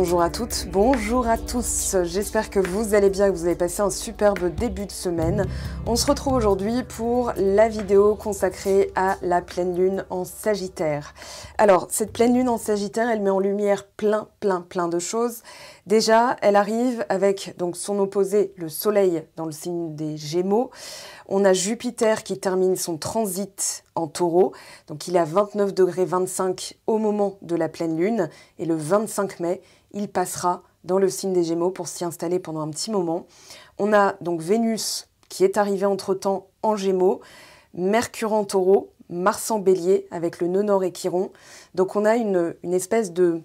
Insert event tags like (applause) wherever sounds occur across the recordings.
Bonjour à toutes, bonjour à tous. J'espère que vous allez bien, que vous avez passé un superbe début de semaine. On se retrouve aujourd'hui pour la vidéo consacrée à la pleine lune en Sagittaire. Alors, cette pleine lune en Sagittaire, elle met en lumière plein, plein, plein de choses. Déjà, elle arrive avec donc son opposé, le Soleil, dans le signe des Gémeaux. On a Jupiter qui termine son transit en taureau. Donc il est à 29 degrés 25 au moment de la pleine lune. Et le 25 mai, il passera dans le signe des Gémeaux pour s'y installer pendant un petit moment. On a donc Vénus qui est arrivée entre-temps en Gémeaux, Mercure en taureau, Mars en bélier avec le nœud nord et Chiron. Donc on a une espèce de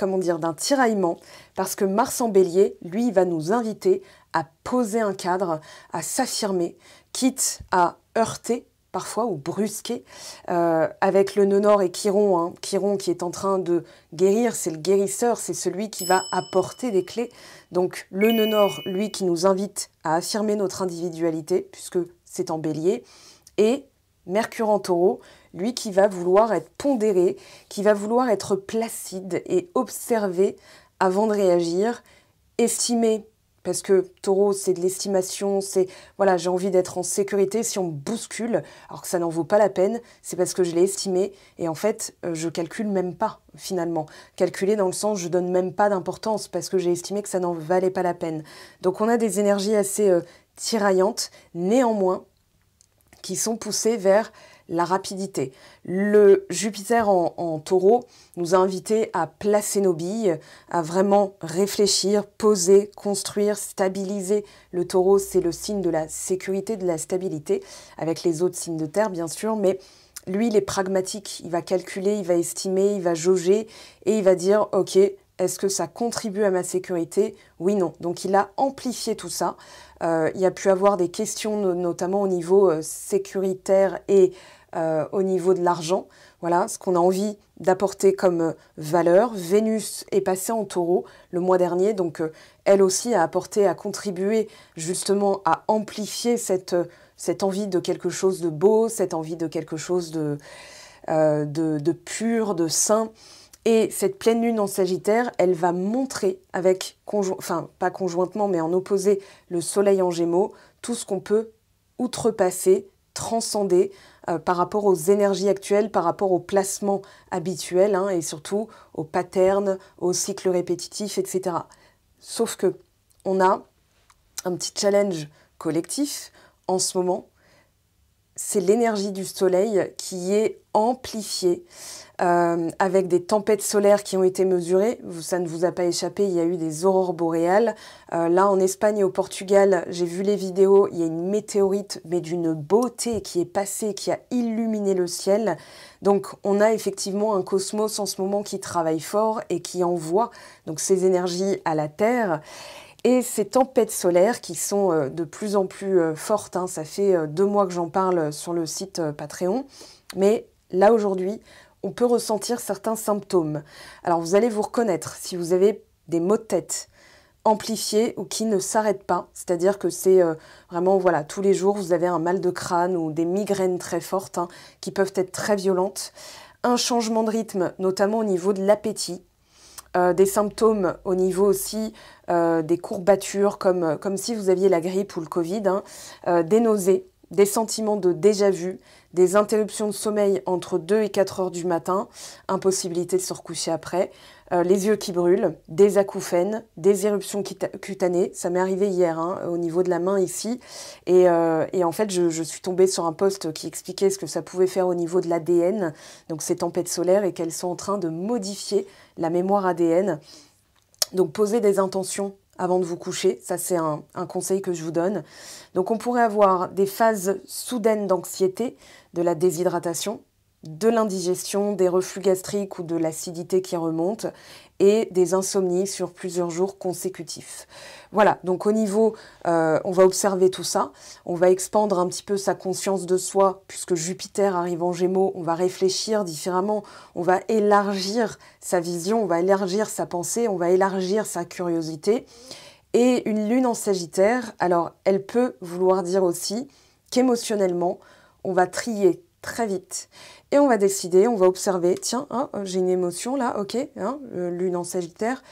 comment dire, d'un tiraillement, parce que Mars en bélier, lui, va nous inviter à poser un cadre, à s'affirmer, quitte à heurter parfois ou brusquer, euh, avec le nœud nord et Chiron, hein. Chiron qui est en train de guérir, c'est le guérisseur, c'est celui qui va apporter des clés. Donc le nœud nord, lui, qui nous invite à affirmer notre individualité, puisque c'est en bélier, et Mercure en taureau, lui qui va vouloir être pondéré, qui va vouloir être placide et observer avant de réagir, estimer, parce que taureau c'est de l'estimation, c'est voilà j'ai envie d'être en sécurité si on me bouscule, alors que ça n'en vaut pas la peine, c'est parce que je l'ai estimé et en fait euh, je calcule même pas finalement. Calculer dans le sens je donne même pas d'importance parce que j'ai estimé que ça n'en valait pas la peine. Donc on a des énergies assez euh, tiraillantes, néanmoins qui sont poussées vers la rapidité. Le Jupiter en, taureau nous a invités à placer nos billes, à vraiment réfléchir, poser, construire, stabiliser. Le taureau, c'est le signe de la sécurité, de la stabilité, avec les autres signes de terre, bien sûr, mais lui, il est pragmatique, il va calculer, il va estimer, il va jauger, et il va dire, OK, est-ce que ça contribue à ma sécurité Oui, non. Donc il a amplifié tout ça. Euh, il y a pu avoir des questions, notamment au niveau euh, sécuritaire et euh, au niveau de l'argent. Voilà ce qu'on a envie d'apporter comme euh, valeur. Vénus est passée en taureau le mois dernier, donc euh, elle aussi a apporté, a contribué justement à amplifier cette, envie de quelque chose de beau, cette envie de quelque chose de, de pur, de sain. Et cette pleine lune en Sagittaire, elle va montrer avec, enfin pas conjointement, mais en opposé, le soleil en Gémeaux, tout ce qu'on peut outrepasser, transcender, euh, par rapport aux énergies actuelles, par rapport aux placements habituels hein, et surtout aux patterns, aux cycles répétitifs, etc. Sauf que on a un petit challenge collectif en ce moment c'est l'énergie du soleil qui est amplifiée euh, avec des tempêtes solaires qui ont été mesurées. Ça ne vous a pas échappé, il y a eu des aurores boréales. Euh, là, en Espagne et au Portugal, j'ai vu les vidéos, il y a une météorite, mais d'une beauté qui est passée, qui a illuminé le ciel. Donc, on a effectivement un cosmos en ce moment qui travaille fort et qui envoie donc, ces énergies à la Terre. Et ces tempêtes solaires qui sont euh, de plus en plus euh, fortes, hein, ça fait euh, deux mois que j'en parle sur le site Patreon, mais là aujourd'hui, on peut ressentir certains symptômes. Alors vous allez vous reconnaître si vous avez des maux de tête amplifiés ou qui ne s'arrêtent pas, c'est-à-dire que c'est vraiment voilà tous les jours vous avez un mal de crâne ou des migraines très fortes hein, qui peuvent être très violentes, un changement de rythme notamment au niveau de l'appétit, euh, des symptômes au niveau aussi euh, des courbatures, comme, euh, comme si vous aviez la grippe ou le Covid, hein, des nausées, des sentiments de déjà-vu, des interruptions de sommeil entre 2 et 4 heures du matin, impossibilité de se recoucher après, euh, les yeux qui brûlent, des acouphènes, des éruptions cutanées. Ça m'est arrivé hier hein, au niveau de la main ici. Et, euh, en fait, je, suis tombée sur un poste qui expliquait ce que ça pouvait faire au niveau de l'ADN, donc ces tempêtes solaires, et qu'elles sont en train de modifier la mémoire ADN. Donc posez des intentions avant de vous coucher, ça c'est un conseil que je vous donne. Donc on pourrait avoir des phases soudaines d'anxiété, de la déshydratation, de l'indigestion, des reflux gastriques ou de l'acidité qui remonte et des insomnies sur plusieurs jours consécutifs. Voilà, donc au niveau, euh, on va observer tout ça, on va expandre un petit peu sa conscience de soi, puisque Jupiter arrive en gémeaux, on va réfléchir différemment, on va élargir sa vision, on va élargir sa pensée, on va élargir sa curiosité. Et une lune en Sagittaire, alors elle peut vouloir dire aussi qu'émotionnellement, on va trier très vite et on va décider, on va observer, tiens, hein, j'ai une émotion là, ok, hein, euh, lune en sagittaire,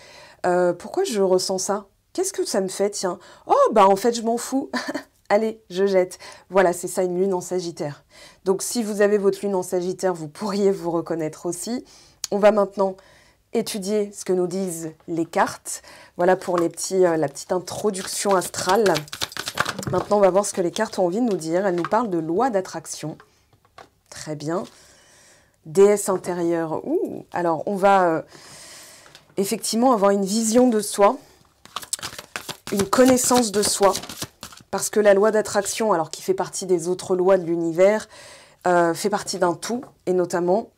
euh, pourquoi je ressens ça Qu'est-ce que ça me fait, tiens Oh, bah en fait, je m'en fous. (laughs) Allez, je jette. Voilà, c'est ça une lune en sagittaire. Donc si vous avez votre lune en sagittaire, vous pourriez vous reconnaître aussi. On va maintenant étudier ce que nous disent les cartes. Voilà pour les petits, euh, la petite introduction astrale. Maintenant, on va voir ce que les cartes ont envie de nous dire. Elles nous parlent de loi d'attraction. Très bien déesse intérieure. Alors, on va euh, effectivement avoir une vision de soi, une connaissance de soi, parce que la loi d'attraction, alors qui fait partie des autres lois de l'univers, euh, fait partie d'un tout, et notamment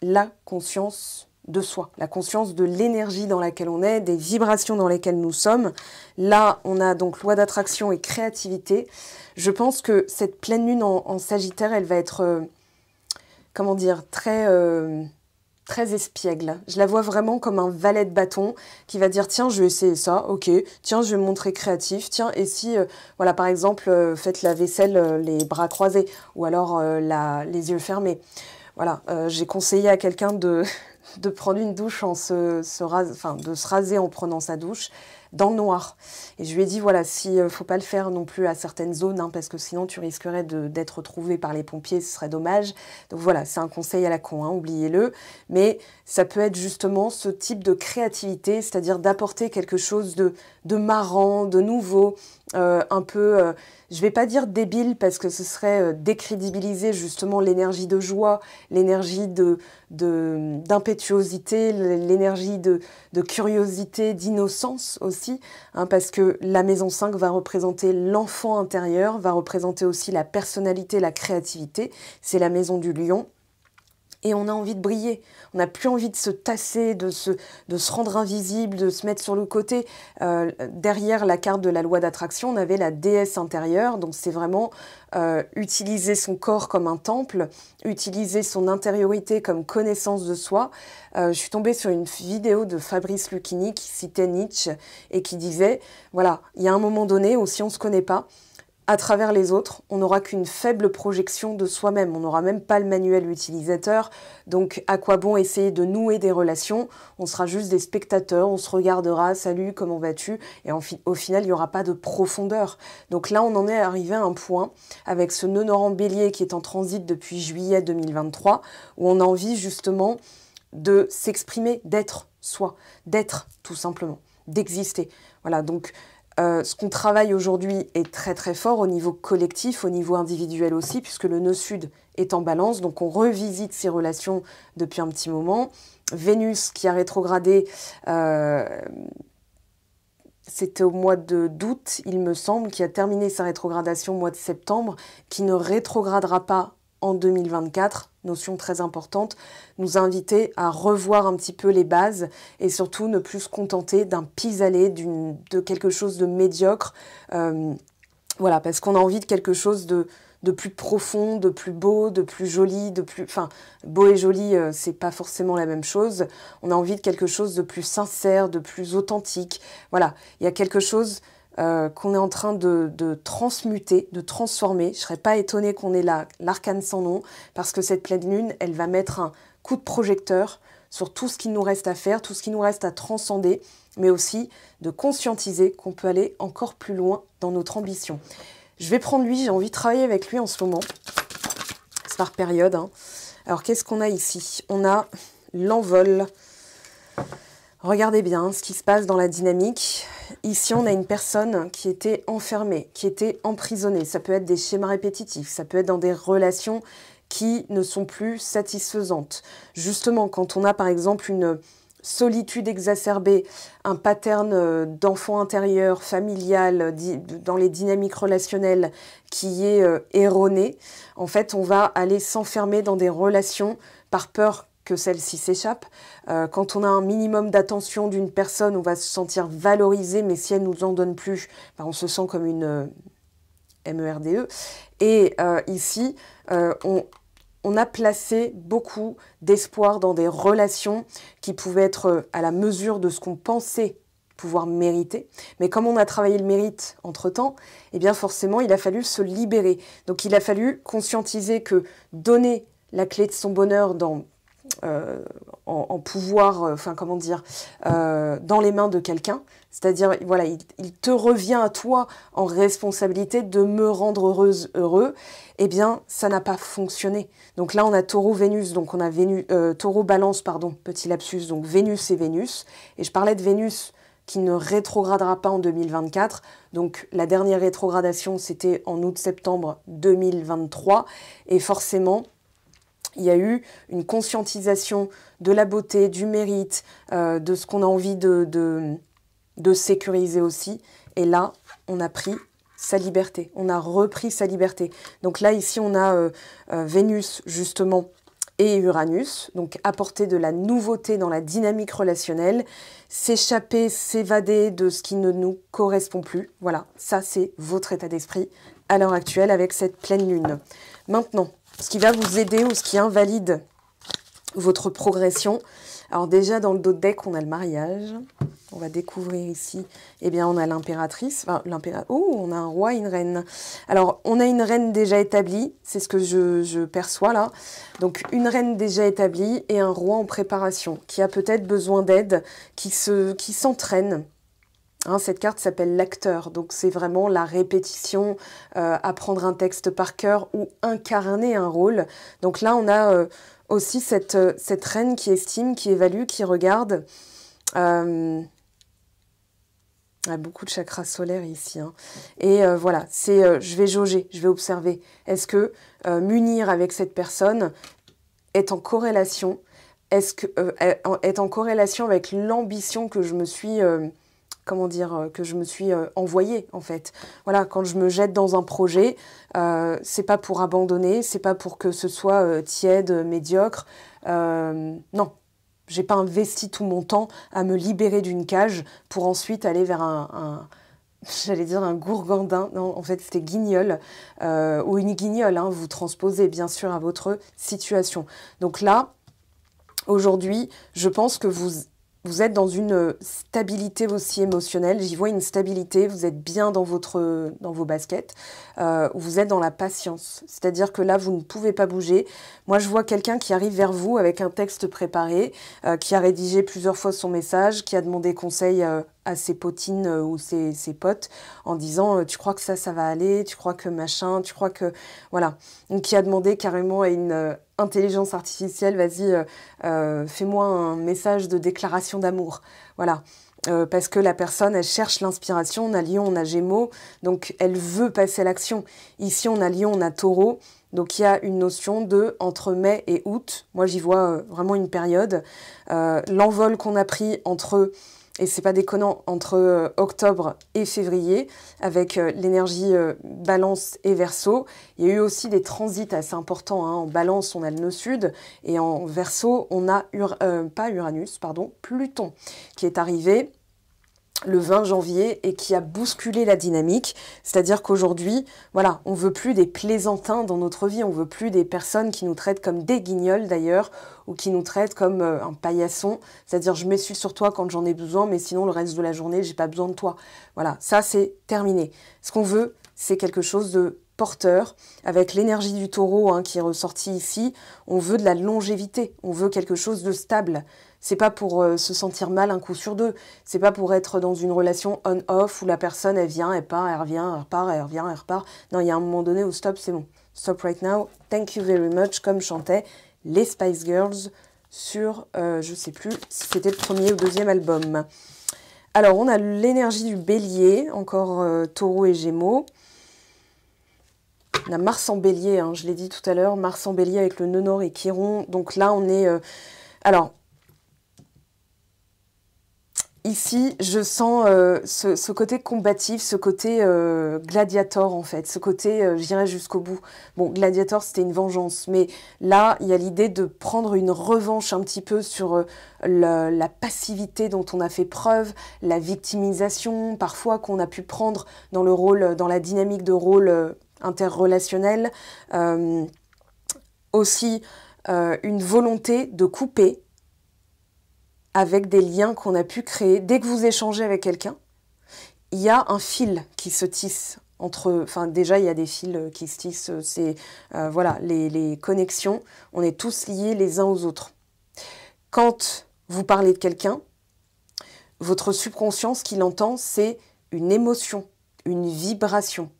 la conscience de soi, la conscience de l'énergie dans laquelle on est, des vibrations dans lesquelles nous sommes. Là, on a donc loi d'attraction et créativité. Je pense que cette pleine lune en, Sagittaire, elle va être... Euh, comment dire, très, euh, très espiègle. Je la vois vraiment comme un valet de bâton qui va dire tiens, je vais essayer ça, ok, tiens, je vais me montrer créatif, tiens, et si, euh, voilà, par exemple, euh, faites la vaisselle les bras croisés ou alors les yeux fermés. Voilà, j'ai conseillé à quelqu'un (laughs) de, prendre une douche en se, de se raser en prenant sa douche dans le noir. Et je lui ai dit, voilà, si ne euh, faut pas le faire non plus à certaines zones, hein, parce que sinon tu risquerais d'être trouvé par les pompiers, ce serait dommage. Donc voilà, c'est un conseil à la con, hein, oubliez-le. Mais ça peut être justement ce type de créativité, c'est-à-dire d'apporter quelque chose de, de, marrant, de nouveau, euh, un peu, je euh, je vais pas dire débile parce que ce serait euh, décrédibiliser justement l'énergie de joie, l'énergie de, d'impétuosité, l'énergie de, de, curiosité, d'innocence aussi, hein, parce que la maison 5 va représenter l'enfant intérieur, va représenter aussi la personnalité, la créativité, c'est la maison du lion et on a envie de briller. On n'a plus envie de se tasser, de se, rendre invisible, de se mettre sur le côté. Euh, derrière la carte de la loi d'attraction, on avait la déesse intérieure, donc c'est vraiment euh, utiliser son corps comme un temple, utiliser son intériorité comme connaissance de soi. Euh, je suis tombée sur une vidéo de Fabrice Lucchini qui citait Nietzsche et qui disait, voilà, il y a un moment donné où si on ne se connaît pas, à travers les autres, on n'aura qu'une faible projection de soi-même, on n'aura même pas le manuel utilisateur, donc à quoi bon essayer de nouer des relations On sera juste des spectateurs, on se regardera, salut, comment vas-tu Et au final, il n'y aura pas de profondeur. Donc là, on en est arrivé à un point avec ce nœud bélier qui est en transit depuis juillet 2023, où on a envie justement de s'exprimer, d'être soi, d'être tout simplement, d'exister. Voilà, donc euh, ce qu'on travaille aujourd'hui est très très fort au niveau collectif, au niveau individuel aussi, puisque le nœud sud est en balance, donc on revisite ces relations depuis un petit moment. Vénus qui a rétrogradé, euh, c'était au mois d'août, il me semble, qui a terminé sa rétrogradation au mois de septembre, qui ne rétrogradera pas en 2024, notion très importante, nous inviter à revoir un petit peu les bases et surtout ne plus se contenter d'un pis-aller, de quelque chose de médiocre. Euh, voilà, parce qu'on a envie de quelque chose de, plus profond, de plus beau, de plus joli, de plus. Enfin, beau et joli, euh, c'est pas forcément la même chose. On a envie de quelque chose de plus sincère, de plus authentique. Voilà, il y a quelque chose euh, qu'on est en train de, transmuter, de transformer. Je ne serais pas étonnée qu'on ait l'arcane sans nom, parce que cette pleine lune, elle va mettre un coup de projecteur sur tout ce qu'il nous reste à faire, tout ce qui nous reste à transcender, mais aussi de conscientiser qu'on peut aller encore plus loin dans notre ambition. Je vais prendre lui, j'ai envie de travailler avec lui en ce moment. C'est par période. Hein. Alors qu'est-ce qu'on a ici On a l'envol. Regardez bien ce qui se passe dans la dynamique. Ici, on a une personne qui était enfermée, qui était emprisonnée. Ça peut être des schémas répétitifs, ça peut être dans des relations qui ne sont plus satisfaisantes. Justement, quand on a par exemple une solitude exacerbée, un pattern euh, d'enfant intérieur, familial, dans les dynamiques relationnelles qui est euh, erroné, en fait, on va aller s'enfermer dans des relations par peur que celle-ci s'échappe. Euh, quand on a un minimum d'attention d'une personne, on va se sentir valorisé, mais si elle nous en donne plus, ben, on se sent comme une euh, MERDE. E. Et euh, ici, on, a placé beaucoup d'espoir dans des relations qui pouvaient être à la mesure de ce qu'on pensait pouvoir mériter. Mais comme on a travaillé le mérite entre-temps, eh bien forcément, il a fallu se libérer. Donc il a fallu conscientiser que donner la clé de son bonheur dans euh, en, pouvoir, euh, enfin comment dire, euh, dans les mains de quelqu'un. C'est-à-dire, voilà, il, te revient à toi en responsabilité de me rendre heureuse, heureux. Eh bien, ça n'a pas fonctionné. Donc là, on a Taureau-Vénus, donc on a Vénus, Taureau-Balance, pardon, petit lapsus, donc Vénus et Vénus. Et je parlais de Vénus qui ne rétrogradera pas en 2024. Donc la dernière rétrogradation, c'était en août-septembre 2023. Et forcément, il y a eu une conscientisation de la beauté, du mérite, euh, de ce qu'on a envie de, de, sécuriser aussi. Et là, on a pris sa liberté, on a repris sa liberté. Donc là, ici, on a euh, euh, Vénus, justement, et Uranus, donc apporter de la nouveauté dans la dynamique relationnelle, s'échapper, s'évader de ce qui ne nous correspond plus. Voilà, ça c'est votre état d'esprit à l'heure actuelle avec cette pleine lune. Maintenant, ce qui va vous aider ou ce qui invalide votre progression. Alors déjà dans le dos de deck, on a le mariage. On va découvrir ici, eh bien on a l'impératrice, enfin oh on a un roi et une reine. Alors on a une reine déjà établie, c'est ce que je, perçois là. Donc une reine déjà établie et un roi en préparation qui a peut-être besoin d'aide, qui s'entraîne. Se, qui Hein, cette carte s'appelle l'acteur, donc c'est vraiment la répétition, euh, apprendre un texte par cœur ou incarner un rôle. Donc là, on a euh, aussi cette, euh, cette, reine qui estime, qui évalue, qui regarde. il y a beaucoup de chakras solaires ici. Hein. Et voilà, c'est je vais jauger, je vais observer. Est-ce que m'unir avec cette personne est en corrélation est, -ce que, est en corrélation avec l'ambition que je me suis comment dire, euh, que je me suis envoyé euh, envoyée en fait. Voilà, quand je me jette dans un projet, euh, c'est pas pour abandonner, c'est pas pour que ce soit tiède, médiocre. non, j'ai pas investi tout mon temps à me libérer d'une cage pour ensuite aller vers un, (laughs) j'allais dire un gourgandin, non, en fait c'était guignol, ou une guignole, hein, vous transposez bien sûr à votre situation. Donc là, aujourd'hui, je pense que vous vous êtes dans une stabilité aussi émotionnelle. J'y vois une stabilité. Vous êtes bien dans, votre, dans vos baskets. Euh, vous êtes dans la patience. C'est-à-dire que là, vous ne pouvez pas bouger. Moi, je vois quelqu'un qui arrive vers vous avec un texte préparé, euh, qui a rédigé plusieurs fois son message, qui a demandé conseil euh, à ses potines euh, ou ses, potes en disant euh, tu crois que ça ça va aller tu crois que machin tu crois que voilà donc qui a demandé carrément à une euh, intelligence artificielle vas-y fais-moi un message de déclaration d'amour voilà parce que la personne, elle cherche l'inspiration. On a Lion, on a Gémeaux, donc elle veut passer à l'action. Ici, on a Lion, on a Taureau, donc il y a une notion de entre mai et août. Moi, j'y vois vraiment une période. L'envol qu'on a pris entre et c'est pas déconnant, entre euh, octobre et février, avec euh, l'énergie euh, balance et verso. Il y a eu aussi des transits assez importants. Hein. En balance, on a le nœud sud, et en verso, on a, pas Uranus, pardon, Pluton, qui est arrivé le 20 janvier et qui a bousculé la dynamique. C'est-à-dire qu'aujourd'hui, voilà, on veut plus des plaisantins dans notre vie, on veut plus des personnes qui nous traitent comme des guignols d'ailleurs, ou qui nous traitent comme euh, un paillasson. C'est-à-dire je m'essuie sur toi quand j'en ai besoin, mais sinon le reste de la journée, j'ai pas besoin de toi. Voilà, ça c'est terminé. Ce qu'on veut, c'est quelque chose de porteur, avec l'énergie du taureau hein, qui est ressortie ici. On veut de la longévité, on veut quelque chose de stable. C'est pas pour euh, se sentir mal un coup sur deux. C'est pas pour être dans une relation on-off où la personne, elle vient, elle part, elle revient, elle repart, elle revient, elle repart. Non, il y a un moment donné où stop, c'est bon. Stop right now. Thank you very much, comme chantaient les Spice Girls sur, je euh, je sais plus si c'était le premier ou deuxième album. Alors, on a l'énergie du bélier, encore euh, taureau et gémeaux. On a Mars en bélier, hein, je l'ai dit tout à l'heure, Mars en bélier avec le nœud nord et Chiron. Donc là, on est... alors, ici, je sens euh, ce, côté combatif, ce côté euh, gladiator en fait, ce côté euh, j'irai jusqu'au bout. Bon, gladiator c'était une vengeance, mais là il y a l'idée de prendre une revanche un petit peu sur la, la, passivité dont on a fait preuve, la victimisation parfois qu'on a pu prendre dans le rôle, dans la dynamique de rôle interrelationnel. aussi une volonté de couper avec des liens qu'on a pu créer. Dès que vous échangez avec quelqu'un, il y a un fil qui se tisse entre, enfin déjà il y a des fils euh, qui se tissent, euh, c'est euh, voilà les, les, connexions. On est tous liés les uns aux autres. Quand vous parlez de quelqu'un, votre subconscience, ce qu'il entend, c'est une émotion, une vibration.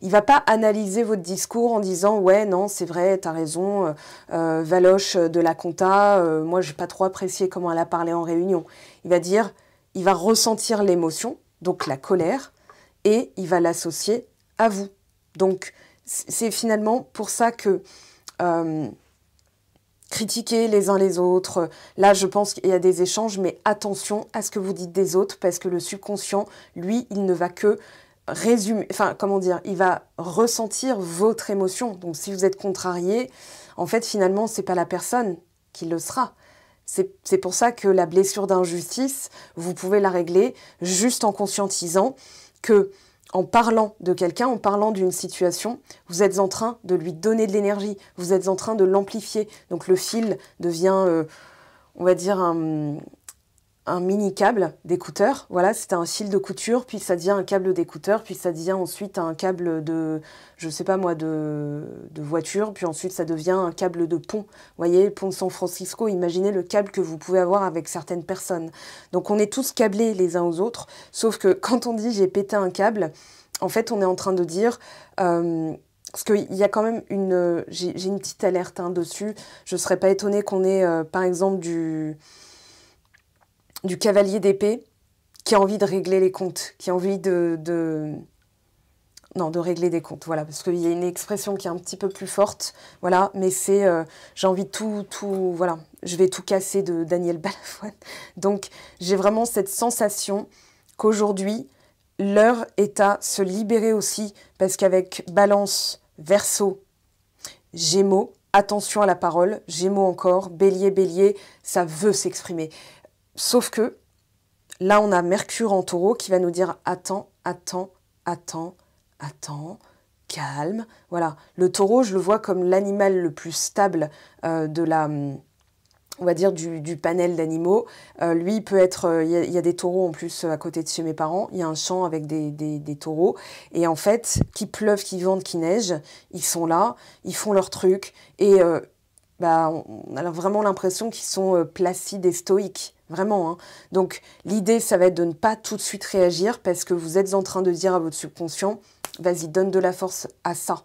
Il va pas analyser votre discours en disant ouais non c'est vrai t'as raison euh, euh, Valoche euh, de la compta moi, moi j'ai pas trop apprécié comment elle a parlé en réunion. Il va dire il va ressentir l'émotion donc la colère et il va l'associer à vous. Donc c'est finalement pour ça que critiquer les uns les autres. Là, je pense qu'il y a des échanges, mais attention à ce que vous dites des autres, parce que le subconscient, lui, il ne va que résumer, enfin comment dire, il va ressentir votre émotion. Donc si vous êtes contrarié, en fait finalement c'est pas la personne qui le sera. C'est pour ça que la blessure d'injustice, vous pouvez la régler juste en conscientisant que en parlant de quelqu'un, en parlant d'une situation, vous êtes en train de lui donner de l'énergie, vous êtes en train de l'amplifier. Donc le fil devient, euh, on va dire, un, un mini câble d'écouteur. Voilà, c'était un fil de couture, puis ça devient un câble d'écouteur, puis ça devient ensuite un câble de, je sais pas moi, de, de voiture, puis ensuite ça devient un câble de pont. Vous voyez, pont de San Francisco, imaginez le câble que vous pouvez avoir avec certaines personnes. Donc on est tous câblés les uns aux autres, sauf que (laughs) quand on dit j'ai pété un câble, en fait on est en train de dire... Euh, parce qu'il y a quand même une... J'ai une petite alerte hein, dessus. Je ne serais pas étonnée qu'on ait, euh, par exemple, du, du cavalier d'épée qui a envie de régler les comptes, qui a envie de, non de régler des comptes, voilà, parce qu'il y a une expression qui est un petit peu plus forte, voilà, mais c'est euh, j'ai envie de tout tout voilà, je vais tout casser de Daniel Balavoine. (laughs) Donc j'ai vraiment cette sensation qu'aujourd'hui l'heure est à se libérer aussi parce qu'avec Balance, Verseau, Gémeaux, attention à la parole, Gémeaux encore, Bélier, Bélier, ça veut s'exprimer. Sauf que là, on a Mercure en taureau qui va nous dire attends, attends, attends, attends, calme. Voilà, le taureau, je le vois comme l'animal le plus stable euh, de la on va dire, du, panel d'animaux. Euh, lui, il peut être, euh, il y, a des taureaux en plus à côté de chez mes parents, il y a un champ avec des, taureaux, et en fait, qui pleuve, qui vente, qui neige, ils sont là, ils font leur truc, et bah, on a vraiment l'impression qu'ils sont placides et stoïques. Vraiment. Hein. Donc l'idée, ça va être de ne pas tout de suite réagir parce que vous êtes en train de dire à votre subconscient, vas-y, donne de la force à ça.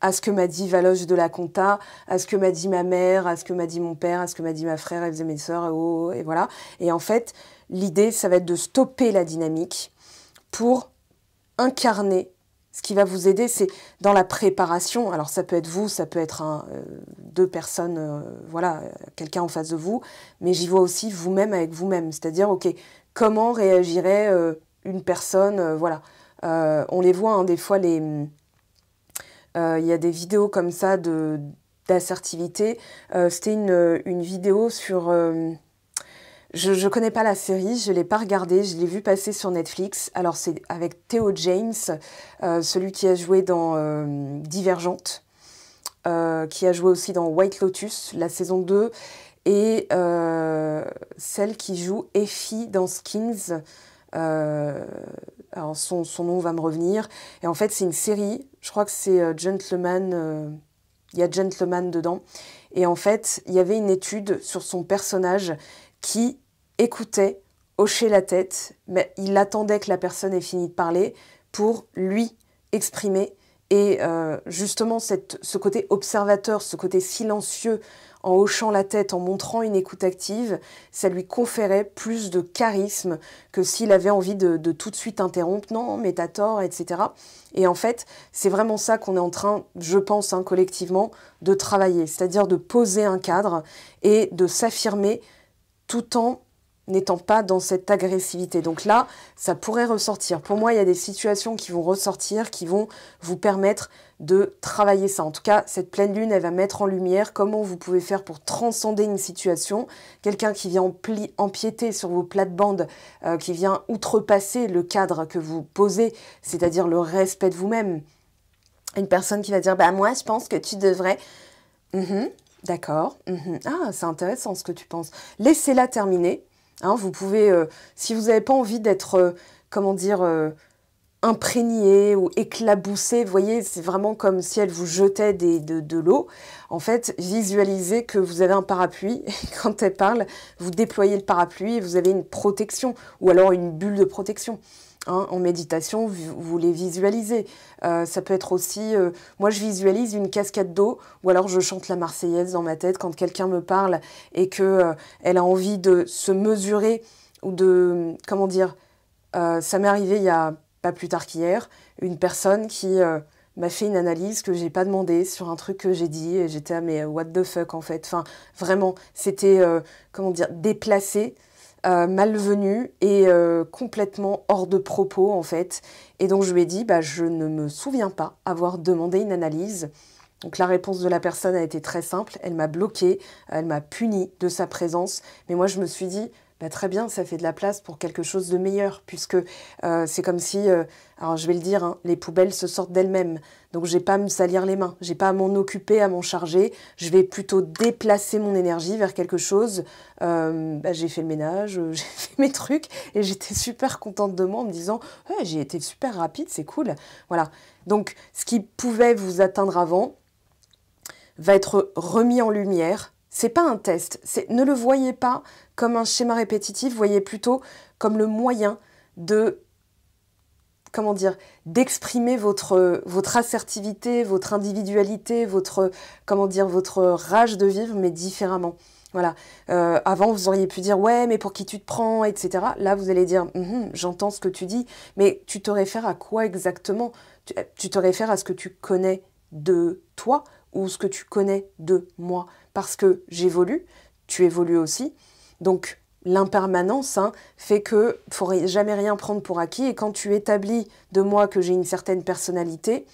À ce que m'a dit Valoche de la Conta, à ce que m'a dit ma mère, à ce que m'a dit mon père, à ce que m'a dit ma frère, et mes soeurs, oh, oh, oh, et voilà. Et en fait, l'idée, ça va être de stopper la dynamique pour incarner ce qui va vous aider, c'est dans la préparation. Alors ça peut être vous, ça peut être euh, deux personnes, euh, voilà, quelqu'un en face de vous, mais j'y vois aussi vous-même avec vous-même. C'est-à-dire, ok, comment réagirait euh, une personne, voilà. on les voit hein, des fois les, il y a des vidéos comme ça de d'assertivité. C'était une, une, vidéo sur je ne connais pas la série, je ne l'ai pas regardée, je l'ai vu passer sur Netflix. Alors c'est avec Theo James, euh, celui qui a joué dans euh, Divergente, euh, qui a joué aussi dans White Lotus, la saison 2, et celle qui joue Effie dans Skins. alors son, son, nom va me revenir. Et en fait c'est une série, je crois que c'est Gentleman il y a Gentleman dedans. Et en fait, il y avait une étude sur son personnage qui écoutait, hochait la tête, mais il attendait que la personne ait fini de parler pour lui exprimer. Et euh, justement, ce côté observateur, ce côté silencieux, en hochant la tête, en montrant une écoute active, ça lui conférait plus de charisme que s'il avait envie de, tout de suite interrompre, non, mais t'as tort, etc. Et en fait, c'est vraiment ça qu'on est en train, je pense, hein, collectivement, de travailler, c'est-à-dire de poser un cadre et de s'affirmer tout en n'étant pas dans cette agressivité. Donc là, ça pourrait ressortir. Pour moi, il y a des situations qui vont ressortir, qui vont vous permettre de travailler ça. En tout cas, cette pleine lune, elle va mettre en lumière comment vous pouvez faire pour transcender une situation. Quelqu'un qui vient empiéter sur vos plates-bandes, euh, qui vient outrepasser le cadre que vous posez, c'est-à-dire le respect de vous-même. Une personne qui va dire, bah moi, je pense que tu devrais... Mm-hmm, D'accord. Mhm. Ah, c'est intéressant ce que tu penses. Laissez-la terminer. Hein. vous pouvez, euh, si vous n'avez pas envie d'être, euh, comment dire, euh, imprégnée ou éclaboussée, vous voyez, c'est vraiment comme si elle vous jetait de, de l'eau. En fait, visualisez que vous avez un parapluie (laughs) quand elle parle, vous déployez le parapluie et vous avez une protection ou alors une bulle de protection. Hein, en méditation, vous, les visualisez. Euh, ça peut être aussi, euh, moi je visualise une cascade d'eau, ou alors je chante la Marseillaise dans ma tête quand quelqu'un me parle et que euh, elle a envie de se mesurer ou de, comment dire, ça m'est arrivé il y a pas plus tard qu'hier, une personne qui m'a fait une analyse que j'ai pas demandé sur un truc que j'ai dit et j'étais à mes mais what the fuck en fait. Enfin vraiment, c'était comment dire déplacé. Euh, malvenue et euh, complètement hors de propos en fait. Et donc je lui ai dit, bah, je ne me souviens pas avoir demandé une analyse. Donc la réponse de la personne a été très simple, elle m'a bloqué, euh, elle m'a puni de sa présence, mais moi je me suis dit, bah, très bien, ça fait de la place pour quelque chose de meilleur, puisque euh, c'est comme si, euh, alors je vais le dire, hein, les poubelles se sortent d'elles-mêmes. Donc j'ai pas à me salir les mains, j'ai pas à m'en occuper, à m'en charger. Je vais plutôt déplacer mon énergie vers quelque chose. Euh, bah, j'ai fait le ménage, (laughs) j'ai fait mes trucs, et j'étais super contente de moi en me disant, j'ai été super rapide, c'est cool. Voilà. Donc ce qui pouvait vous atteindre avant va être remis en lumière. C'est pas un test, ne le voyez pas comme un schéma répétitif, voyez plutôt comme le moyen de comment dire d'exprimer votre assertivité, votre individualité, votre comment dire votre rage de vivre mais différemment. Voilà. Euh, avant, vous auriez pu dire ouais, mais pour qui tu te prends, etc. Là, vous allez dire mm-hmm, j'entends ce que tu dis, mais tu te réfères à quoi exactement tu, tu te réfères à ce que tu connais de toi ou ce que tu connais de moi, parce que j'évolue, tu évolues aussi. Donc l'impermanence fait hein, fait que faut jamais rien prendre pour acquis et quand tu établis de moi que j'ai une certaine personnalité,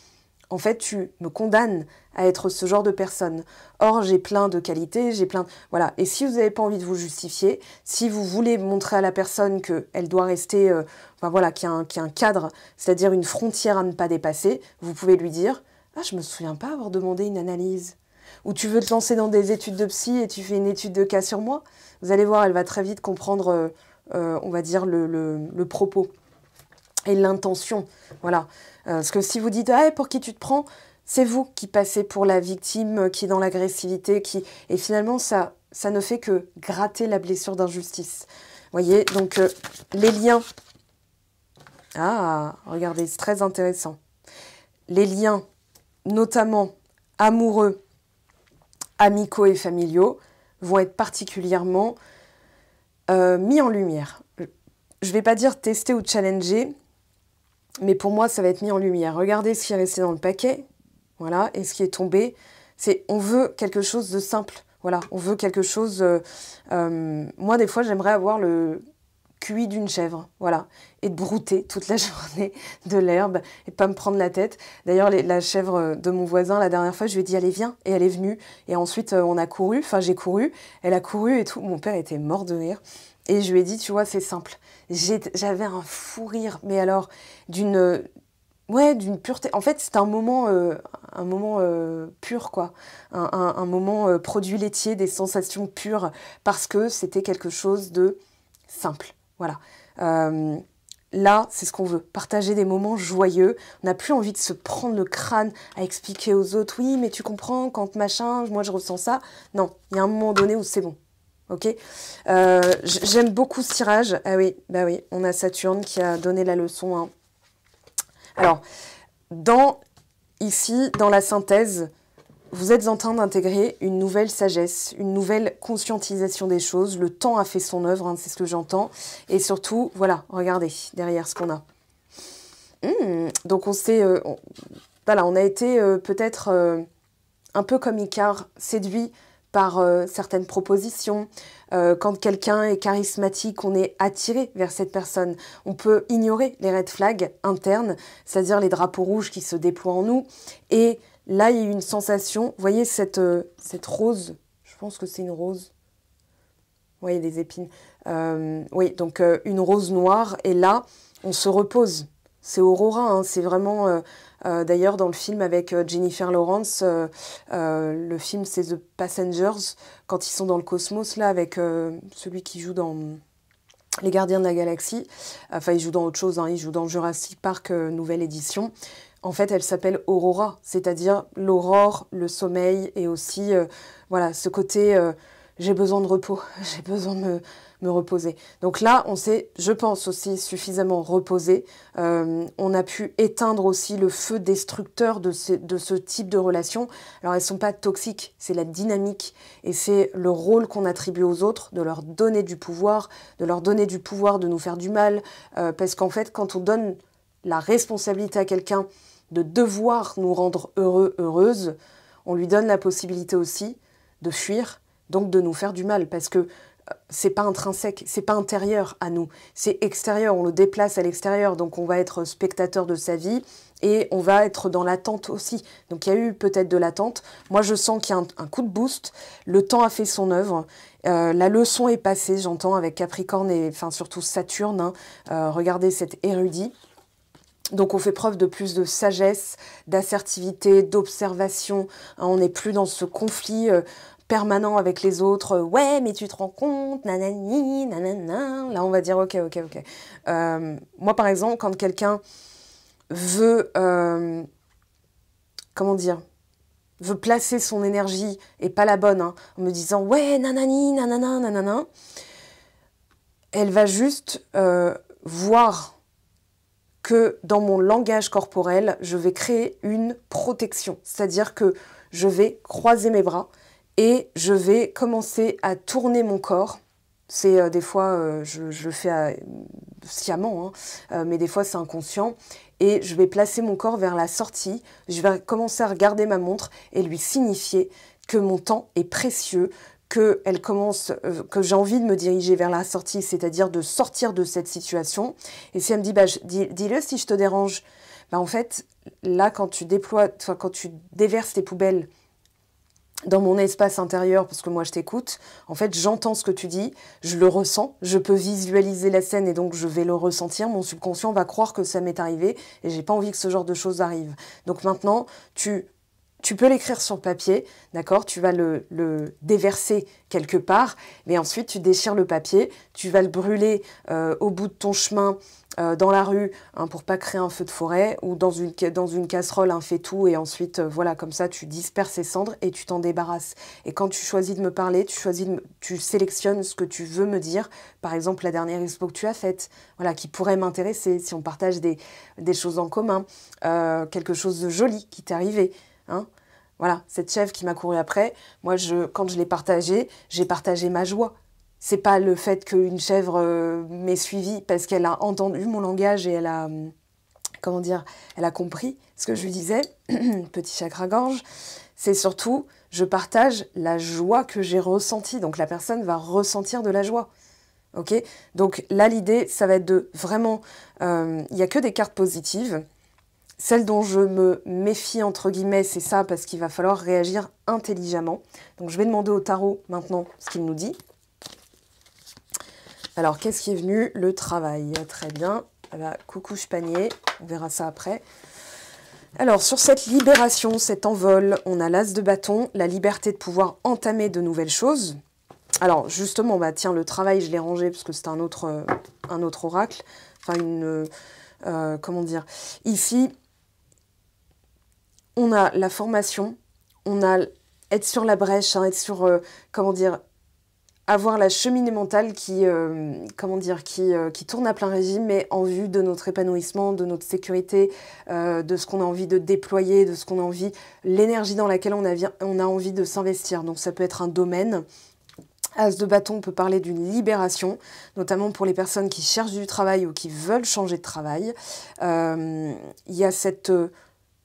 en fait, tu me condamnes à être ce genre de personne. Or, j'ai plein de qualités, j'ai plein de... Voilà. Et si vous n'avez pas envie de vous justifier, si vous voulez montrer à la personne qu'elle doit rester... Euh, voilà, qu'il y, a un cadre, c'est-à-dire une frontière à ne pas dépasser, vous pouvez lui dire « Ah, je me souviens pas avoir demandé une analyse ou tu veux te lancer dans des études de psy et tu fais une étude de cas sur moi, vous allez voir, elle va très vite comprendre, euh, euh, on va dire, le, le, propos et l'intention. Voilà. Euh, parce que si vous dites, ah, pour qui tu te prends, c'est vous qui passez pour la victime, qui est dans l'agressivité, qui... Et finalement, ça, ça ne fait que gratter la blessure d'injustice. Voyez, donc les liens. Ah, regardez, c'est très intéressant. Les liens, notamment amoureux, amicaux et familiaux vont être particulièrement euh, mis en lumière. Je ne vais pas dire tester ou challenger, mais pour moi, ça va être mis en lumière. Regardez ce qui est resté dans le paquet, voilà, et ce qui est tombé. C'est, on veut quelque chose de simple. Voilà, on veut quelque chose. Euh, euh, moi, des fois, j'aimerais avoir le, cuit d'une chèvre, voilà, et de brouter toute la (laughs) journée de l'herbe et pas me prendre la tête. D'ailleurs, la chèvre euh, de mon voisin, la dernière fois, je lui ai dit allez viens, et elle est venue. Et ensuite, euh, on a couru, enfin j'ai couru, elle a couru et tout. Mon père était mort de rire. Et je lui ai dit, tu vois, c'est simple. J'avais un fou rire, mais alors d'une euh, ouais, d'une pureté. En fait, c'est un moment, un moment pur, quoi. Un, moment produit laitier, des sensations pures, parce que c'était quelque chose de simple. Voilà. Euh, là, c'est ce qu'on veut, partager des moments joyeux. On n'a plus envie de se prendre le crâne à expliquer aux autres, oui, mais tu comprends, quand machin, moi je ressens ça. Non, il y a un moment donné où c'est bon. Ok euh, J'aime beaucoup ce tirage. Ah oui, bah oui, on a Saturne qui a donné la leçon. Hein. Alors, dans, ici, dans la synthèse, vous êtes en train d'intégrer une nouvelle sagesse, une nouvelle conscientisation des choses. Le temps a fait son œuvre, hein, c'est ce que j'entends. Et surtout, voilà, regardez derrière ce qu'on a. Hmm, donc on s'est... Euh, voilà, on a été euh, peut-être euh, un peu comme Icar, séduit par certaines propositions. quand quelqu'un est charismatique, on est attiré vers cette personne. On peut ignorer les red flags internes, c'est-à-dire les drapeaux rouges qui se déploient en nous, et Là, il y a une sensation. Vous voyez cette, euh, cette rose Je pense que c'est une rose. Vous voyez des épines. Euh, oui, donc euh, une rose noire. Et là, on se repose. C'est Aurora. Hein. c'est vraiment. D'ailleurs, dans le film avec Jennifer Lawrence, le film c'est The Passengers, quand ils sont dans le cosmos, là, avec celui qui joue dans. Les Gardiens de la Galaxie, enfin il joue dans autre chose, hein. Il joue dans Jurassic Park nouvelle édition en fait, elle s'appelle Aurora, c'est-à-dire l'aurore, le sommeil et aussi, euh, voilà, ce côté euh, j'ai besoin de repos, (laughs) j'ai besoin de me, reposer. Donc là, on s'est, je pense aussi, suffisamment reposé. Euh, on a pu éteindre aussi le feu destructeur de ce, de ce type de relation. Alors, elles ne sont pas toxiques, c'est la dynamique et c'est le rôle qu'on attribue aux autres, de leur donner du pouvoir, de leur donner du pouvoir de nous faire du mal. parce qu'en fait, quand on donne la responsabilité à quelqu'un, de devoir nous rendre heureux, heureuses, on lui donne la possibilité aussi de fuir, donc de nous faire du mal, parce que euh, c'est pas intrinsèque, c'est pas intérieur à nous, c'est extérieur, on le déplace à l'extérieur, donc on va être spectateur de sa vie et on va être dans l'attente aussi. Donc il y a eu peut-être de l'attente. Moi je sens qu'il y a un, coup de boost, le temps a fait son œuvre, euh, la leçon est passée, j'entends, avec Capricorne et enfin surtout Saturne. Hein. Euh, regardez cette érudit. Donc on fait preuve de plus de sagesse, d'assertivité, d'observation. Hein, on n'est plus dans ce conflit euh, permanent avec les autres. Euh, ouais, mais tu te rends compte, nanani, nanana. Là, on va dire ok, ok, ok. Euh, moi, par exemple, quand quelqu'un veut, comment dire, veut placer son énergie et pas la bonne, hein, en me disant ouais, nanani, nanana, nanana, elle va juste voir que dans mon langage corporel, je vais créer une protection. C'est-à-dire que je vais croiser mes bras et je vais commencer à tourner mon corps. C'est euh, des fois, euh, je, le fais euh, sciemment, hein, mais des fois c'est inconscient. Et je vais placer mon corps vers la sortie. Je vais commencer à regarder ma montre et lui signifier que mon temps est précieux, que elle commence, euh, que j'ai envie de me diriger vers la sortie, c'est-à-dire de sortir de cette situation. Et si elle me dit, bah, dis-le si je te dérange, bah, en fait, là, quand tu déploies, quand tu déverses tes poubelles dans mon espace intérieur, parce que moi je t'écoute, en fait j'entends ce que tu dis, je le ressens, je peux visualiser la scène et donc je vais le ressentir, mon subconscient va croire que ça m'est arrivé et j'ai pas envie que ce genre de choses arrive. Donc maintenant, tu tu peux l'écrire sur papier, d'accord Tu vas le, déverser quelque part, mais ensuite tu déchires le papier, tu vas le brûler euh, au bout de ton chemin euh, dans la rue hein, pour pas créer un feu de forêt ou dans une, dans une casserole un fait tout et ensuite euh, voilà comme ça tu disperses ces cendres et tu t'en débarrasses. Et quand tu choisis de me parler, tu choisis tu sélectionnes ce que tu veux me dire, par exemple la dernière expo que tu as faite, voilà qui pourrait m'intéresser si on partage des choses en commun, quelque chose de joli qui t'est arrivé. Hein. voilà, cette chèvre qui m'a couru après, moi, quand je l'ai partagée, j'ai partagé ma joie. C'est pas le fait qu'une chèvre euh, m'ait suivie parce qu'elle a entendu mon langage et elle a, hum, comment dire, elle a compris ce que je lui disais, (clears throat) petit chakra-gorge. C'est surtout, je partage la joie que j'ai ressentie. Donc la personne va ressentir de la joie. Ok Donc là, l'idée, ça va être de vraiment. Euh, il n'y a que des cartes positives. Celle dont je me méfie, entre guillemets, c'est ça, parce qu'il va falloir réagir intelligemment. Donc je vais demander au tarot maintenant ce qu'il nous dit. Alors, qu'est-ce qui est venu Le travail. Très bien. Ah bah, coucou, je panier. On verra ça après. Alors, sur cette libération, cet envol, on a l'as de bâton, la liberté de pouvoir entamer de nouvelles choses. Alors, justement, bah, tiens, le travail, je l'ai rangé parce que c'est un autre, euh, un autre oracle. Enfin, une... Euh, euh, comment dire Ici, on a la formation, on a être sur la brèche, hein, être sur, euh, comment dire, avoir la cheminée mentale qui, euh, comment dire, euh, qui, tourne à plein régime, mais en vue de notre épanouissement, de notre sécurité, de ce qu'on a envie de déployer, de ce qu'on a envie, l'énergie dans laquelle on a, on a envie de s'investir. Donc ça peut être un domaine. As de bâton, on peut parler d'une libération, notamment pour les personnes qui cherchent du travail ou qui veulent changer de travail. Il y a cette,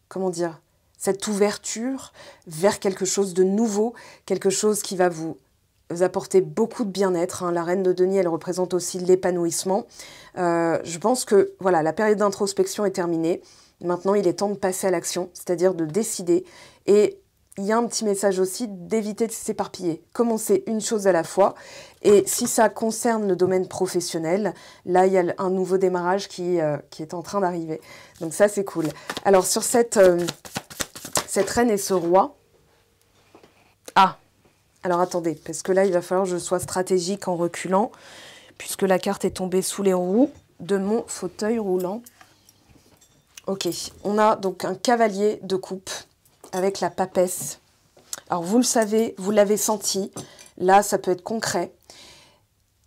comment dire, cette ouverture vers quelque chose de nouveau, quelque chose qui va vous apporter beaucoup de bien-être. Hein. La reine de Denis, elle représente aussi l'épanouissement. Euh, je pense que voilà, la période d'introspection est terminée. Maintenant, il est temps de passer à l'action, c'est-à-dire de décider. Et il y a un petit message aussi d'éviter de s'éparpiller. Commencez une chose à la fois. Et si ça concerne le domaine professionnel, là, il y a un nouveau démarrage qui, euh, qui est en train d'arriver. Donc ça, c'est cool. Alors sur cette... Euh, cette reine et ce roi. Ah, alors attendez, parce que là, il va falloir que je sois stratégique en reculant, puisque la carte est tombée sous les roues de mon fauteuil roulant. Ok, on a donc un cavalier de coupe avec la papesse. Alors vous le savez, vous l'avez senti, là ça peut être concret.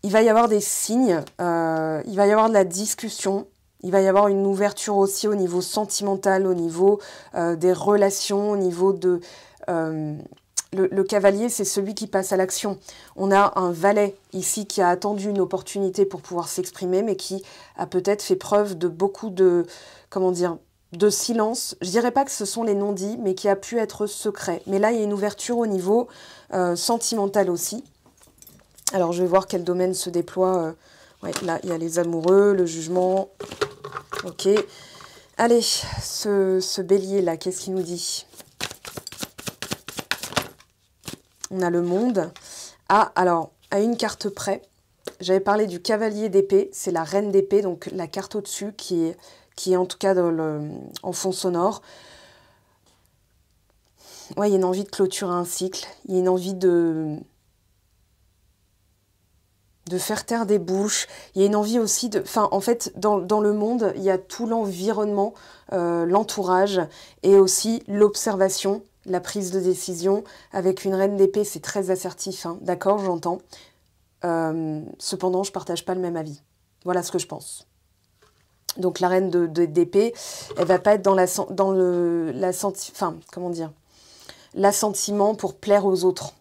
Il va y avoir des signes, euh, il va y avoir de la discussion, il va y avoir une ouverture aussi au niveau sentimental, au niveau euh, des relations, au niveau de... Euh, le, cavalier, c'est celui qui passe à l'action. On a un valet ici qui a attendu une opportunité pour pouvoir s'exprimer, mais qui a peut-être fait preuve de beaucoup de... comment dire de silence, je dirais pas que ce sont les non-dits, mais qui a pu être secret. Mais là, il y a une ouverture au niveau euh, sentimental aussi. Alors, je vais voir quel domaine se déploie. là, il y a les amoureux, le jugement, Ok. Allez, ce, bélier-là, qu'est-ce qu'il nous dit On a le monde. Ah, alors, à une carte près, j'avais parlé du cavalier d'épée, c'est la reine d'épée, donc la carte au-dessus qui est, qui est en tout cas le, en fond sonore. Ouais, il y a une envie de clôturer un cycle, il y a une envie de, de faire taire des bouches. Il y a une envie aussi de... Enfin, en fait, dans, le monde, il y a tout l'environnement, euh, l'entourage et aussi l'observation, la prise de décision. Avec une reine d'épée, c'est très assertif, hein. d'accord, j'entends. Euh, cependant, je ne partage pas le même avis. Voilà ce que je pense. Donc la reine d'épée, de, ne elle va pas être dans la dans le la enfin comment dire l'assentiment pour plaire aux autres.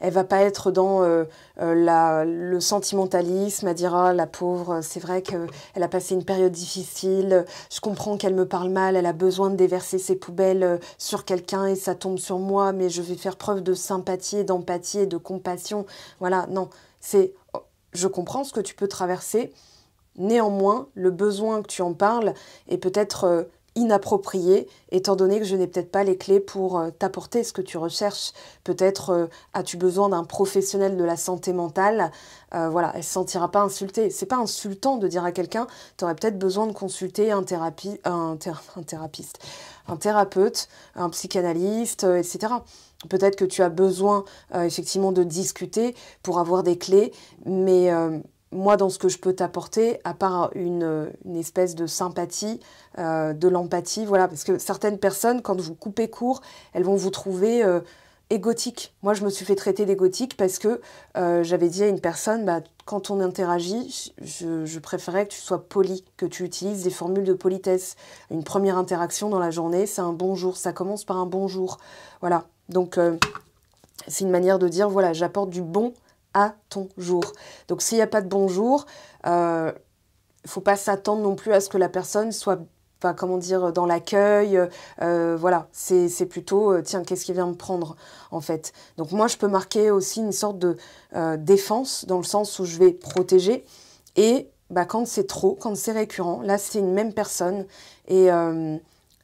Elle va pas être dans euh, euh, le sentimentalisme, à dire ah la pauvre, c'est vrai qu'elle a passé une période difficile. Je comprends qu'elle me parle mal. Elle a besoin de déverser ses poubelles euh, sur quelqu'un et ça tombe sur moi. Mais je vais faire preuve de sympathie, d'empathie et de compassion. Voilà, non, c'est oh, je comprends ce que tu peux traverser. Néanmoins, le besoin que tu en parles est peut-être inapproprié, étant donné que je n'ai peut-être pas les clés pour euh, t'apporter ce que tu recherches. Peut-être euh, as-tu besoin d'un professionnel de la santé mentale. Euh, voilà, elle ne se sentira pas insultée. C'est pas insultant de dire à quelqu'un, tu aurais peut-être besoin de consulter un, un, thérapeute, un thérapeute, un psychanalyste, etc. Peut-être que tu as besoin effectivement de discuter pour avoir des clés, mais moi, dans ce que je peux t'apporter, à part une, espèce de sympathie, euh, de l'empathie, voilà, parce que certaines personnes, quand vous coupez court, elles vont vous trouver euh, égotique. Moi, je me suis fait traiter d'égotique parce que euh, j'avais dit à une personne, bah, quand on interagit, je, je, préférais que tu sois poli, que tu utilises des formules de politesse. Une première interaction dans la journée, c'est un bonjour, ça commence par un bonjour. Voilà, donc euh, c'est une manière de dire, voilà, j'apporte du bon à ton jour. Donc s'il n'y a pas de bonjour, il euh, faut pas s'attendre non plus à ce que la personne soit pas comment dire, dans l'accueil. Euh, voilà, c'est plutôt, euh, tiens, qu'est-ce qui vient me prendre, en fait. Donc moi, je peux marquer aussi une sorte de défense, dans le sens où je vais protéger. Et bah, quand c'est trop, quand c'est récurrent, là, c'est une même personne. Et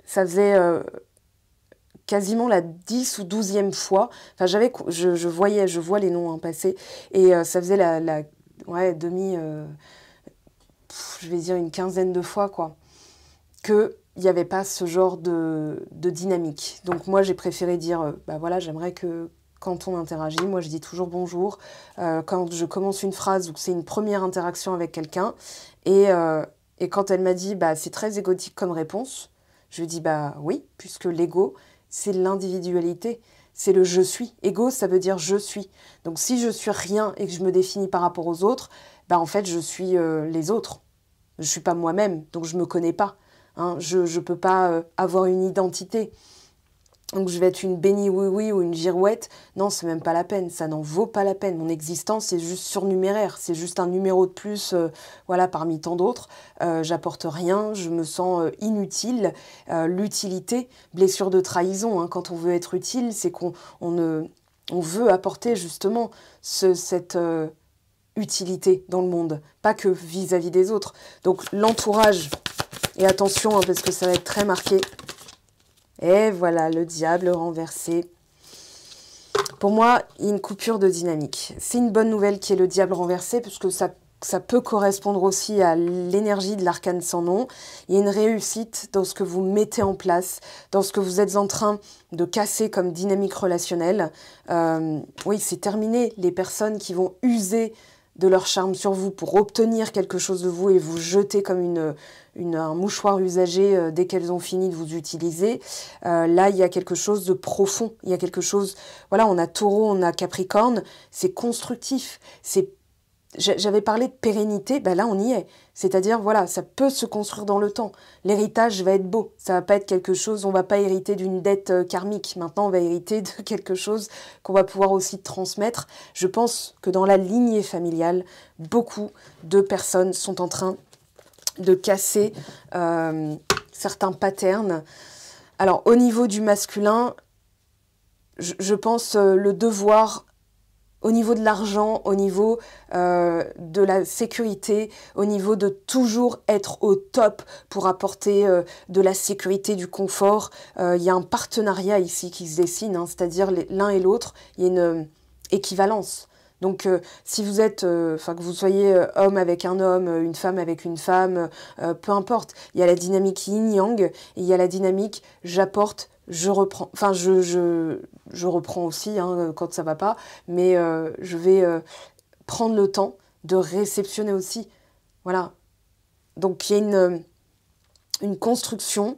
ça faisait quasiment la 10 ou 12e fois. Enfin, j'avais, je, voyais, je vois les noms hein, passer. Et euh, ça faisait la, ouais, demi, euh, je vais dire une quinzaine de fois, quoi, qu'il n'y avait pas ce genre de, dynamique. Donc moi, j'ai préféré dire, euh, bah voilà, j'aimerais que quand on interagit, moi je dis toujours bonjour, quand je commence une phrase ou que c'est une première interaction avec quelqu'un, et, quand elle m'a dit, bah c'est très égotique comme réponse, je lui dis, bah oui, puisque l'ego, c'est l'individualité, c'est le je suis. Ego, ça veut dire je suis. Donc si je suis rien et que je me définis par rapport aux autres, bah en fait je suis euh, les autres. Je ne suis pas moi-même, donc je ne me connais pas. Hein. Je ne peux pas euh, avoir une identité donc je vais être une béni oui-oui ou une girouette. Non, c'est même pas la peine, ça n'en vaut pas la peine. Mon existence, c'est juste surnuméraire, c'est juste un numéro de plus euh, voilà, parmi tant d'autres. Euh, j'apporte rien, je me sens euh, inutile. L'utilité, blessure de trahison, hein. quand on veut être utile, c'est qu'on on, on veut apporter justement cette utilité dans le monde, pas que vis à -vis des autres. Donc l'entourage, et attention hein, parce que ça va être très marqué, et voilà, le diable renversé. Pour moi, une coupure de dynamique. C'est une bonne nouvelle qui est le diable renversé, puisque ça, ça peut correspondre aussi à l'énergie de l'arcane sans nom. Il y a une réussite dans ce que vous mettez en place, dans ce que vous êtes en train de casser comme dynamique relationnelle. Euh, oui, c'est terminé. Les personnes qui vont user de leur charme sur vous pour obtenir quelque chose de vous et vous jeter comme une, un mouchoir usagé euh, dès qu'elles ont fini de vous utiliser. Euh, là, il y a quelque chose de profond. Il y a quelque chose. Voilà, on a taureau, on a capricorne. C'est constructif. C'est j'avais parlé de pérennité, ben là on y est. C'est-à-dire, voilà, ça peut se construire dans le temps. L'héritage va être beau. Ça va pas être quelque chose, on va pas hériter d'une dette euh, karmique. Maintenant, on va hériter de (laughs) quelque chose qu'on va pouvoir aussi transmettre. Je pense que dans la lignée familiale, beaucoup de personnes sont en train de casser euh, certains patterns. Alors au niveau du masculin, je, pense euh, le devoir au niveau de l'argent, au niveau euh, de la sécurité, au niveau de toujours être au top pour apporter de la sécurité, du confort. Il y a un partenariat ici qui se dessine, hein, c'est-à-dire l'un et l'autre, il y a une équivalence. Donc euh, si vous êtes, euh, enfin que vous soyez euh, homme avec un homme, une femme avec une femme, peu importe, il y a la dynamique yin-yang et il y a la dynamique j'apporte, je reprends, enfin je, je, reprends aussi hein, quand ça va pas, mais je vais prendre le temps de réceptionner aussi. Voilà. Donc il y a une, une construction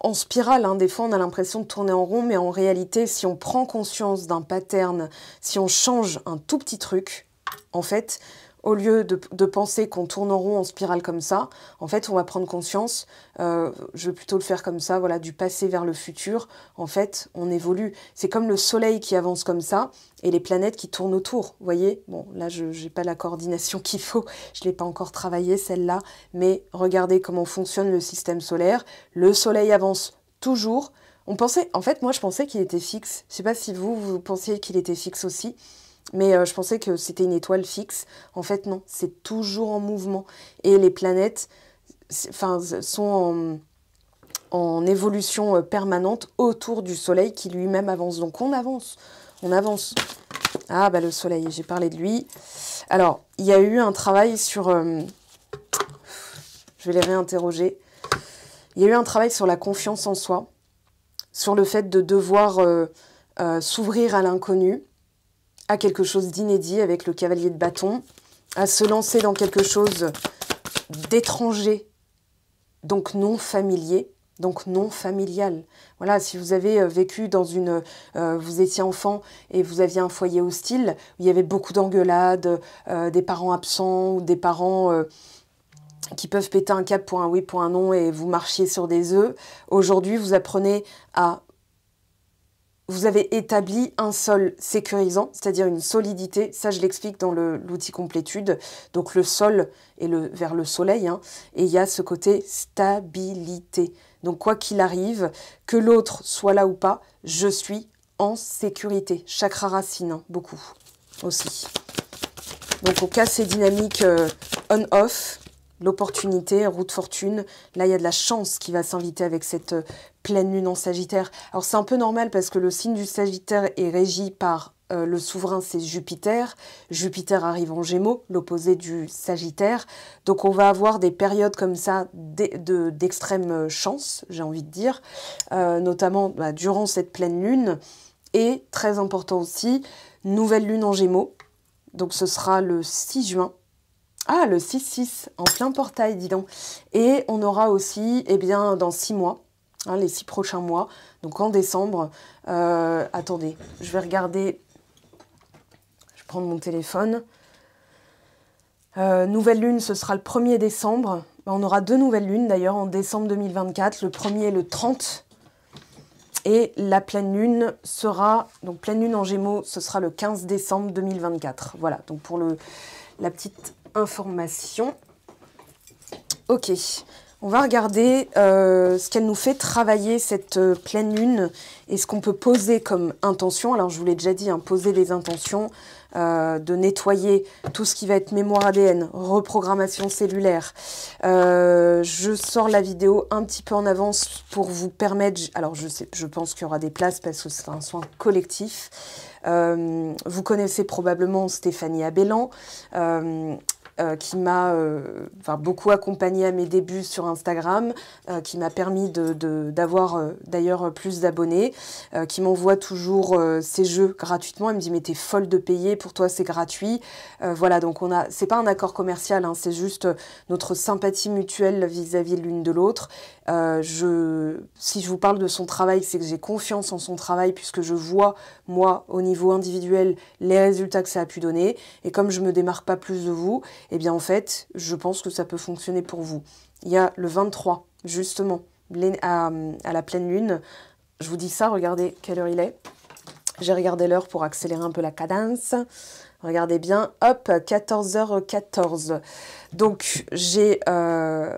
en spirale. Hein. Des fois, on a l'impression de tourner en rond, mais en réalité, si on prend conscience d'un pattern, si on change un tout petit truc, en fait, au lieu de, penser qu'on tourne en rond en spirale comme ça, en fait, on va prendre conscience, euh, je vais plutôt le faire comme ça, voilà, du passé vers le futur. En fait, on évolue. C'est comme le soleil qui avance comme ça et les planètes qui tournent autour, vous voyez Bon, là, je n'ai pas la coordination (laughs) qu'il faut, je ne l'ai pas encore travaillée, celle-là, mais regardez comment fonctionne le système solaire. Le soleil avance toujours. On pensait, en fait, moi, je pensais qu'il était fixe. Je ne sais pas si vous, vous pensiez qu'il était fixe aussi. Mais euh, je pensais que c'était une étoile fixe. En fait, non, c'est toujours en mouvement. Et les planètes sont en, évolution euh, permanente autour du Soleil qui lui-même avance. Donc on avance, on avance. Ah bah le Soleil, j'ai parlé de lui. Alors, il y a eu un travail sur... Euh, je vais les réinterroger. Il y a eu un travail sur la confiance en soi, sur le fait de devoir s'ouvrir à l'inconnu, à quelque chose d'inédit avec le cavalier de bâton, à se lancer dans quelque chose d'étranger, donc non familier, donc non familial. Voilà, si vous avez euh, vécu dans une... Euh, vous étiez enfant et vous aviez un foyer hostile, où il y avait beaucoup d'engueulades, euh, des parents absents ou des parents... qui peuvent péter un cap pour un oui, pour un non et vous marchiez sur des œufs. Aujourd'hui, vous apprenez à vous avez établi un sol sécurisant, c'est-à-dire une solidité. Ça, je l'explique dans l'outil complétude. Donc le sol est le, vers le soleil, hein, et il y a ce côté stabilité. Donc quoi qu'il arrive, que l'autre soit là ou pas, je suis en sécurité. Chakra racine, hein, beaucoup aussi. Donc au cas ces dynamiques euh, on-off l'opportunité, route fortune. Là, il y a de la chance qui va s'inviter avec cette euh, pleine lune en Sagittaire. Alors c'est un peu normal parce que le signe du Sagittaire est régi par euh, le souverain, c'est Jupiter. Jupiter arrive en Gémeaux, l'opposé du Sagittaire. Donc on va avoir des périodes comme ça d'extrême chance, j'ai envie de dire, euh, notamment bah, durant cette pleine lune. Et très important aussi, nouvelle lune en Gémeaux. Donc ce sera le 6 juin ah, le 6-6, en plein portail, dis donc. Et on aura aussi, eh bien, dans 6 mois, hein, les 6 prochains mois, donc en décembre, euh, attendez, je vais regarder, je vais prendre mon téléphone. Euh, nouvelle lune, ce sera le 1er décembre. Ben, on aura deux nouvelles lunes d'ailleurs en décembre 2024, le 1er le 30. Et la pleine lune sera, donc pleine lune en gémeaux, ce sera le 15 décembre 2024. Voilà, donc pour le, la petite information. Ok, on va regarder euh, ce qu'elle nous fait travailler, cette euh, pleine lune, et ce qu'on peut poser comme intention. Alors, je vous l'ai déjà dit, imposer hein, poser des intentions euh, de nettoyer tout ce qui va être mémoire ADN, reprogrammation cellulaire. je sors la vidéo un petit peu en avance pour vous permettre... Alors, je, je pense qu'il y aura des places parce que c'est un soin collectif. vous connaissez probablement Stéphanie Abellan. Euh, qui m'a euh, enfin, beaucoup accompagnée à mes débuts sur Instagram, euh, qui m'a permis d'avoir de, d'avoir d'ailleurs plus d'abonnés, qui m'envoie toujours ses jeux gratuitement. Elle me dit mais t'es folle de payer, pour toi c'est gratuit. voilà, donc on a, c'est pas un accord commercial, hein, c'est juste notre sympathie mutuelle vis-à-vis l'une de l'autre. je, si je vous parle de son travail, c'est que j'ai confiance en son travail puisque je vois moi au niveau individuel les résultats que ça a pu donner. Et comme je me démarque pas plus de vous, eh bien en fait, je pense que ça peut fonctionner pour vous. Il y a le 23, justement, à, la pleine lune. Je vous dis ça, regardez quelle heure il est. J'ai regardé l'heure pour accélérer un peu la cadence. Regardez bien, hop, 14h14. Donc j'ai euh,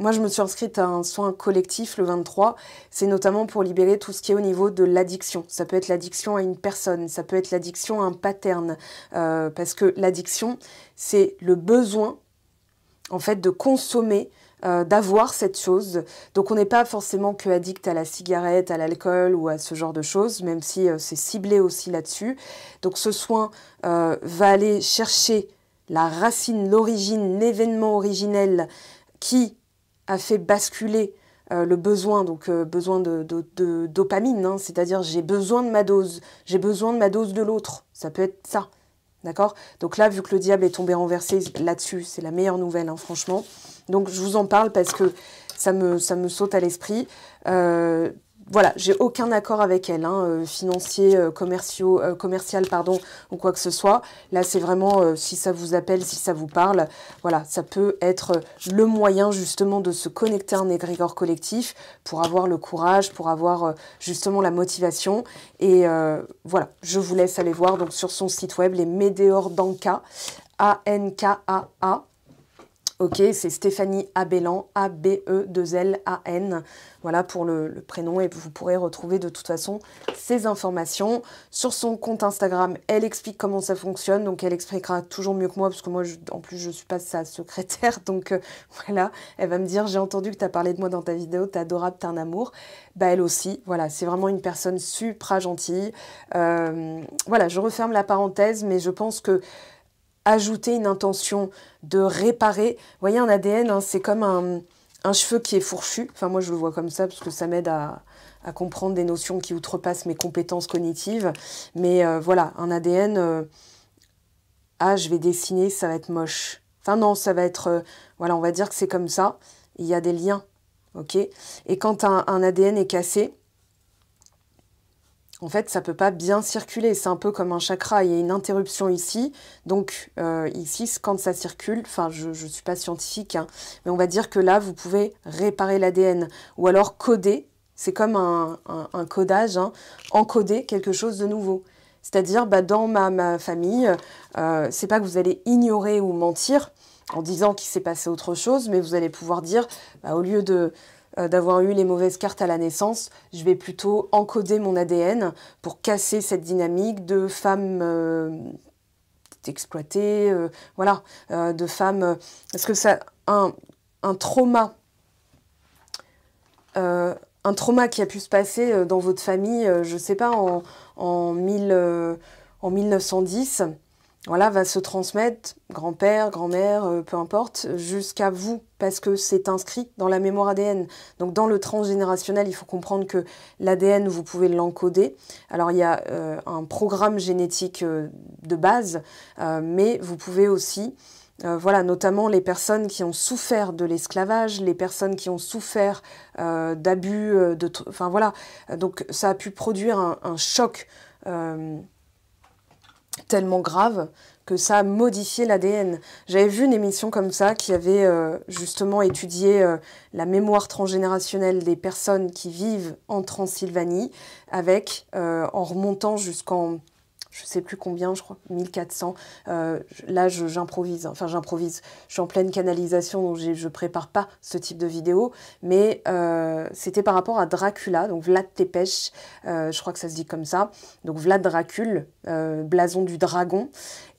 moi, je me suis inscrite à un soin collectif le 23. C'est notamment pour libérer tout ce qui est au niveau de l'addiction. Ça peut être l'addiction à une personne, ça peut être l'addiction à un pattern, euh, parce que l'addiction, c'est le besoin, en fait, de consommer. Euh, d'avoir cette chose. Donc on n'est pas forcément que addict à la cigarette, à l'alcool ou à ce genre de choses, même si euh, c'est ciblé aussi là-dessus. Donc ce soin va aller chercher la racine, l'origine, l'événement originel qui a fait basculer euh, le besoin, donc euh, besoin de, dopamine, hein. c'est-à-dire j'ai besoin de ma dose, j'ai besoin de ma dose de l'autre, ça peut être ça, d'accord Donc là, vu que le diable est tombé renversé là-dessus, c'est la meilleure nouvelle, hein, franchement. Donc je vous en parle parce que ça me, ça me saute à l'esprit. Euh, voilà, j'ai aucun accord avec elle, hein, euh, financier, euh, commerciaux, euh, commercial, pardon, ou quoi que ce soit. Là, c'est vraiment si ça vous appelle, si ça vous parle, voilà, ça peut être le moyen justement de se connecter à un égrégore collectif pour avoir le courage, pour avoir justement la motivation. Et voilà, je vous laisse aller voir donc sur son site web les Médéor Danka, A-N-K-A-A. a n k a a Ok, c'est Stéphanie Abellan, A-B-E-2-L-A-N. Voilà pour le, prénom et vous pourrez retrouver de toute façon ces informations. Sur son compte Instagram, elle explique comment ça fonctionne. Donc elle expliquera toujours mieux que moi parce que moi, en plus, je ne suis pas sa secrétaire. (laughs) Donc euh, voilà, elle va me dire, j'ai entendu que tu as parlé de moi dans ta vidéo, t'es adorable, t'es un amour. Bah elle aussi, voilà, c'est vraiment une personne supra gentille. Euh, voilà, je referme la parenthèse, mais je pense que ajouter une intention de réparer. Vous voyez, un ADN, hein, c'est comme un, cheveu qui est fourchu. Enfin, moi, je le vois comme ça parce que ça m'aide à, comprendre des notions qui outrepassent mes compétences cognitives. Mais euh, voilà, un ADN, euh, ah, je vais dessiner, ça va être moche. Enfin, non, ça va être. Euh, voilà, on va dire que c'est comme ça. Il y a des liens. OK Et quand un ADN est cassé, en fait, ça ne peut pas bien circuler. C'est un peu comme un chakra. Il y a une interruption ici. Donc, euh, ici, quand ça circule, enfin, je ne suis pas scientifique, hein, mais on va dire que là, vous pouvez réparer l'ADN ou alors coder. C'est comme un, codage, hein. encoder quelque chose de nouveau. C'est-à-dire, bah, dans ma, famille, euh, c'est pas que vous allez ignorer ou mentir en disant qu'il s'est passé autre chose, mais vous allez pouvoir dire, bah, au lieu de euh, d'avoir eu les mauvaises cartes à la naissance, je vais plutôt encoder mon ADN pour casser cette dynamique de femmes euh, exploitées, euh, voilà, de femmes... Est-ce que ça, un, trauma un trauma qui a pu se passer dans votre famille, je ne sais pas, en, en 1910, voilà, va se transmettre, grand-père, grand-mère, euh, peu importe, jusqu'à vous, parce que c'est inscrit dans la mémoire ADN. Donc dans le transgénérationnel, il faut comprendre que l'ADN, vous pouvez l'encoder. Alors il y a euh, un programme génétique euh, de base, mais vous pouvez aussi voilà, notamment les personnes qui ont souffert de l'esclavage, les personnes qui ont souffert d'abus, de, enfin voilà. Donc ça a pu produire un choc tellement grave que ça a modifié l'ADN. J'avais vu une émission comme ça qui avait euh, justement étudié euh, la mémoire transgénérationnelle des personnes qui vivent en Transylvanie, avec euh, en remontant jusqu'en je ne sais plus combien, je crois 1400. Euh, là, j'improvise, hein. enfin j'improvise. Je suis en pleine canalisation, donc je prépare pas ce type de vidéo. Mais euh, c'était par rapport à Dracula, donc Vlad Tepes, euh, je crois que ça se dit comme ça. Donc Vlad Dracul, blason du dragon,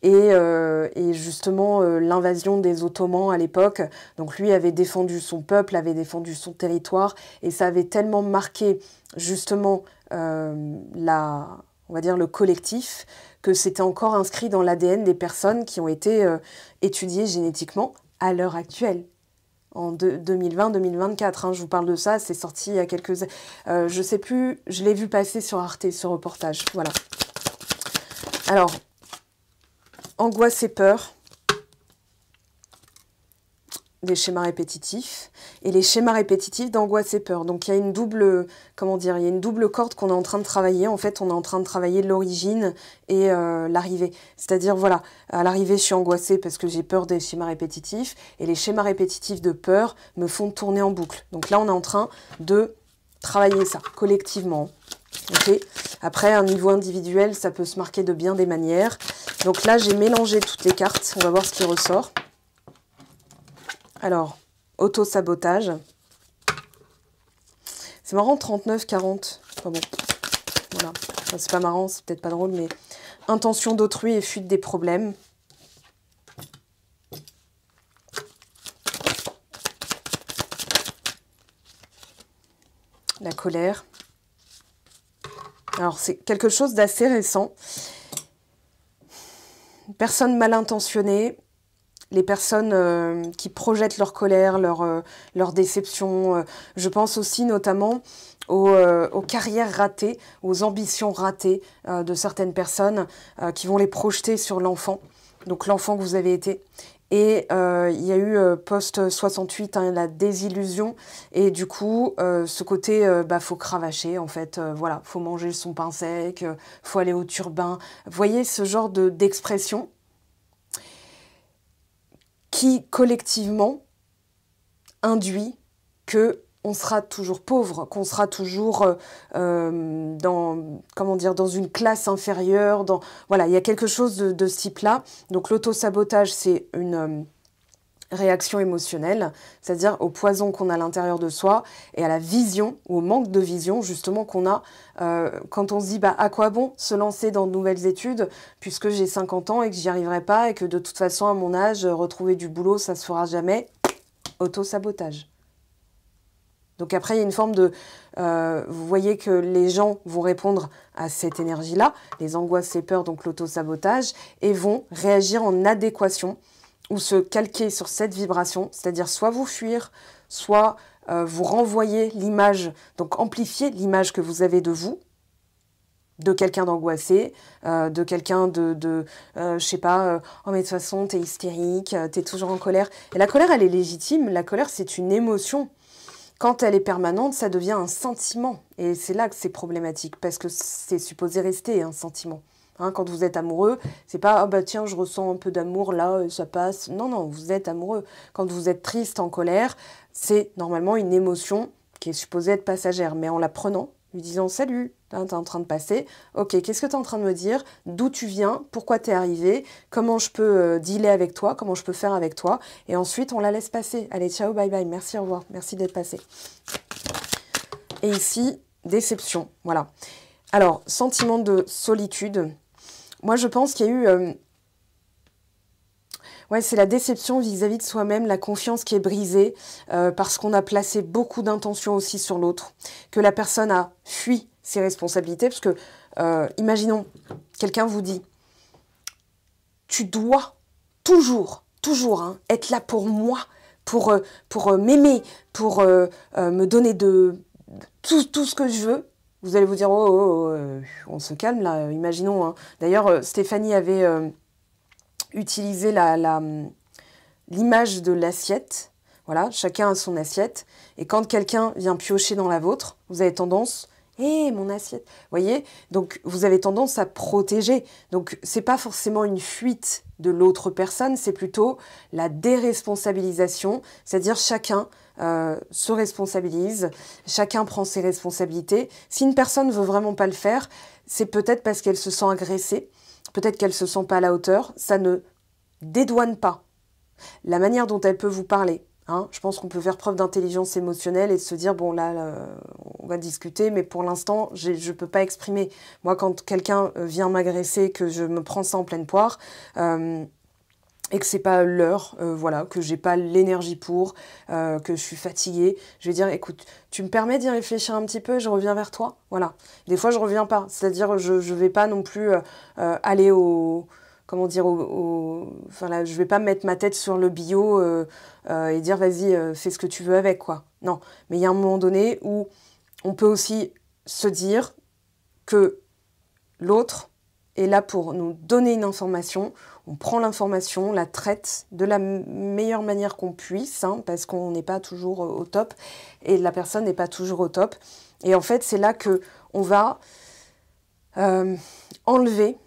et, et justement l'invasion des Ottomans à l'époque. Donc lui avait défendu son peuple, avait défendu son territoire, et ça avait tellement marqué justement la on va dire, le collectif, que c'était encore inscrit dans l'ADN des personnes qui ont été euh, étudiées génétiquement à l'heure actuelle. En 2020-2024, hein. je vous parle de ça, c'est sorti il y a quelques... Je euh, je sais plus, je l'ai vu passer sur Arte, ce reportage, voilà. Alors, angoisse et peur, des schémas répétitifs et les schémas répétitifs d'angoisse et peur. Donc il y a une double, comment dire, il y a une double corde qu'on est en train de travailler. En fait, on est en train de travailler l'origine et euh, l'arrivée. C'est-à-dire voilà, à l'arrivée, je suis angoissée parce que j'ai peur des schémas répétitifs et les schémas répétitifs de peur me font tourner en boucle. Donc là, on est en train de travailler ça collectivement. après Après, un niveau individuel, ça peut se marquer de bien des manières. Donc là, j'ai mélangé toutes les cartes. On va voir ce qui ressort. Alors, auto-sabotage. C'est marrant, 39, 40. bon, voilà. c'est pas marrant, c'est peut-être pas drôle, mais intention d'autrui et fuite des problèmes. La colère. Alors, c'est quelque chose d'assez récent. Personne mal intentionnée, les personnes euh, qui projettent leur colère, leur, euh, leur déception. Euh, je pense aussi notamment aux, carrières ratées, aux ambitions ratées de certaines personnes qui vont les projeter sur l'enfant, donc l'enfant que vous avez été. Et il y a eu post-68, hein, la désillusion. Et du coup, ce côté, bah, faut cravacher, en fait. voilà, faut manger son pain sec, faut aller au turbin. voyez ce genre d'expression qui collectivement induit que on sera toujours pauvre, qu'on sera toujours euh, euh, dans, comment dire, dans une classe inférieure. Dans, voilà, il y a quelque chose de, de ce type-là. Donc l'auto-sabotage, c'est une, euh, réaction émotionnelle, c'est-à-dire au poison qu'on a à l'intérieur de soi et à la vision ou au manque de vision justement qu'on a euh, quand on se dit bah, à quoi bon se lancer dans de nouvelles études puisque j'ai 50 ans et que j'y arriverai pas et que de toute façon à mon âge retrouver du boulot ça se fera jamais. Auto-sabotage. Donc après, il y a une forme de... Euh, vous voyez que les gens vont répondre à cette énergie-là, les angoisses, et peurs, donc l'auto-sabotage, et vont réagir en adéquation ou se calquer sur cette vibration, c'est-à-dire soit vous fuir, soit euh, vous renvoyer l'image, donc amplifier l'image que vous avez de vous, de quelqu'un d'angoissé, euh, de quelqu'un de, de euh, je sais pas, euh, oh mais de toute façon t'es hystérique, t'es toujours en colère. Et la colère, elle est légitime. La colère, c'est une émotion. Quand elle est permanente, ça devient un sentiment. Et c'est là que c'est problématique, parce que c'est supposé rester un sentiment. Hein, quand vous êtes amoureux, c'est pas ah bah tiens je ressens un peu d'amour là euh, ça passe. Non non vous êtes amoureux. Quand vous êtes triste, en colère, c'est normalement une émotion qui est supposée être passagère. Mais en la prenant, lui disant salut, hein, tu es en train de passer. Ok qu'est-ce que tu es en train de me dire D'où tu viens Pourquoi tu es arrivé Comment je peux euh, dealer avec toi Comment je peux faire avec toi Et ensuite on la laisse passer. Allez ciao bye bye merci au revoir merci d'être passé. Et ici déception voilà. Alors, sentiment de solitude, moi, je pense qu'il y a eu... Euh, ouais, c'est la déception vis-à-vis de soi-même, la confiance qui est brisée, euh, parce qu'on a placé beaucoup d'intentions aussi sur l'autre, que la personne a fui ses responsabilités, parce que, euh, imaginons, quelqu'un vous dit, tu dois toujours, toujours hein, être là pour moi, pour, pour m'aimer, pour me donner de tout ce que je veux, vous allez vous dire, oh, oh, oh euh, on se calme là, imaginons. Hein. D'ailleurs, euh, Stéphanie avait euh, utilisé l'image la, hum, l'image de l'assiette. Voilà, chacun a son assiette. Et quand quelqu'un vient piocher dans la vôtre, vous avez tendance, hé, eh, mon assiette. Vous voyez Donc, vous avez tendance à protéger. Donc, c'est pas forcément une fuite de l'autre personne, c'est plutôt la déresponsabilisation, c'est-à-dire chacun euh, se responsabilise, chacun prend ses responsabilités. Si une personne veut vraiment pas le faire, c'est peut-être parce qu'elle se sent agressée, peut-être qu'elle se sent pas à la hauteur, ça ne dédouane pas la manière dont elle peut vous parler. Hein. Je pense qu'on peut faire preuve d'intelligence émotionnelle et se dire, bon là, on va discuter, mais pour l'instant, je ne peux pas exprimer. Moi, quand quelqu'un euh, vient m'agresser, que je me prends ça en pleine poire, euh, et que c'est pas l'heure, euh, voilà, que j'ai pas l'énergie pour, euh, que je suis fatiguée, je vais dire écoute, tu me permets d'y réfléchir un petit peu, je reviens vers toi, voilà. Des fois je reviens pas, c'est-à-dire je je vais pas non plus euh, aller au comment dire au, enfin je vais pas mettre ma tête sur le bio et dire vas-y fais ce que tu veux avec quoi. Non, mais il y a un moment donné où on peut aussi se dire que l'autre est là pour nous donner une information on prend l'information, on la traite de la meilleure manière qu'on puisse, hein, parce qu'on n'est pas toujours euh, au top et la personne n'est pas toujours au top. Et en fait, c'est là que on va euh, enlever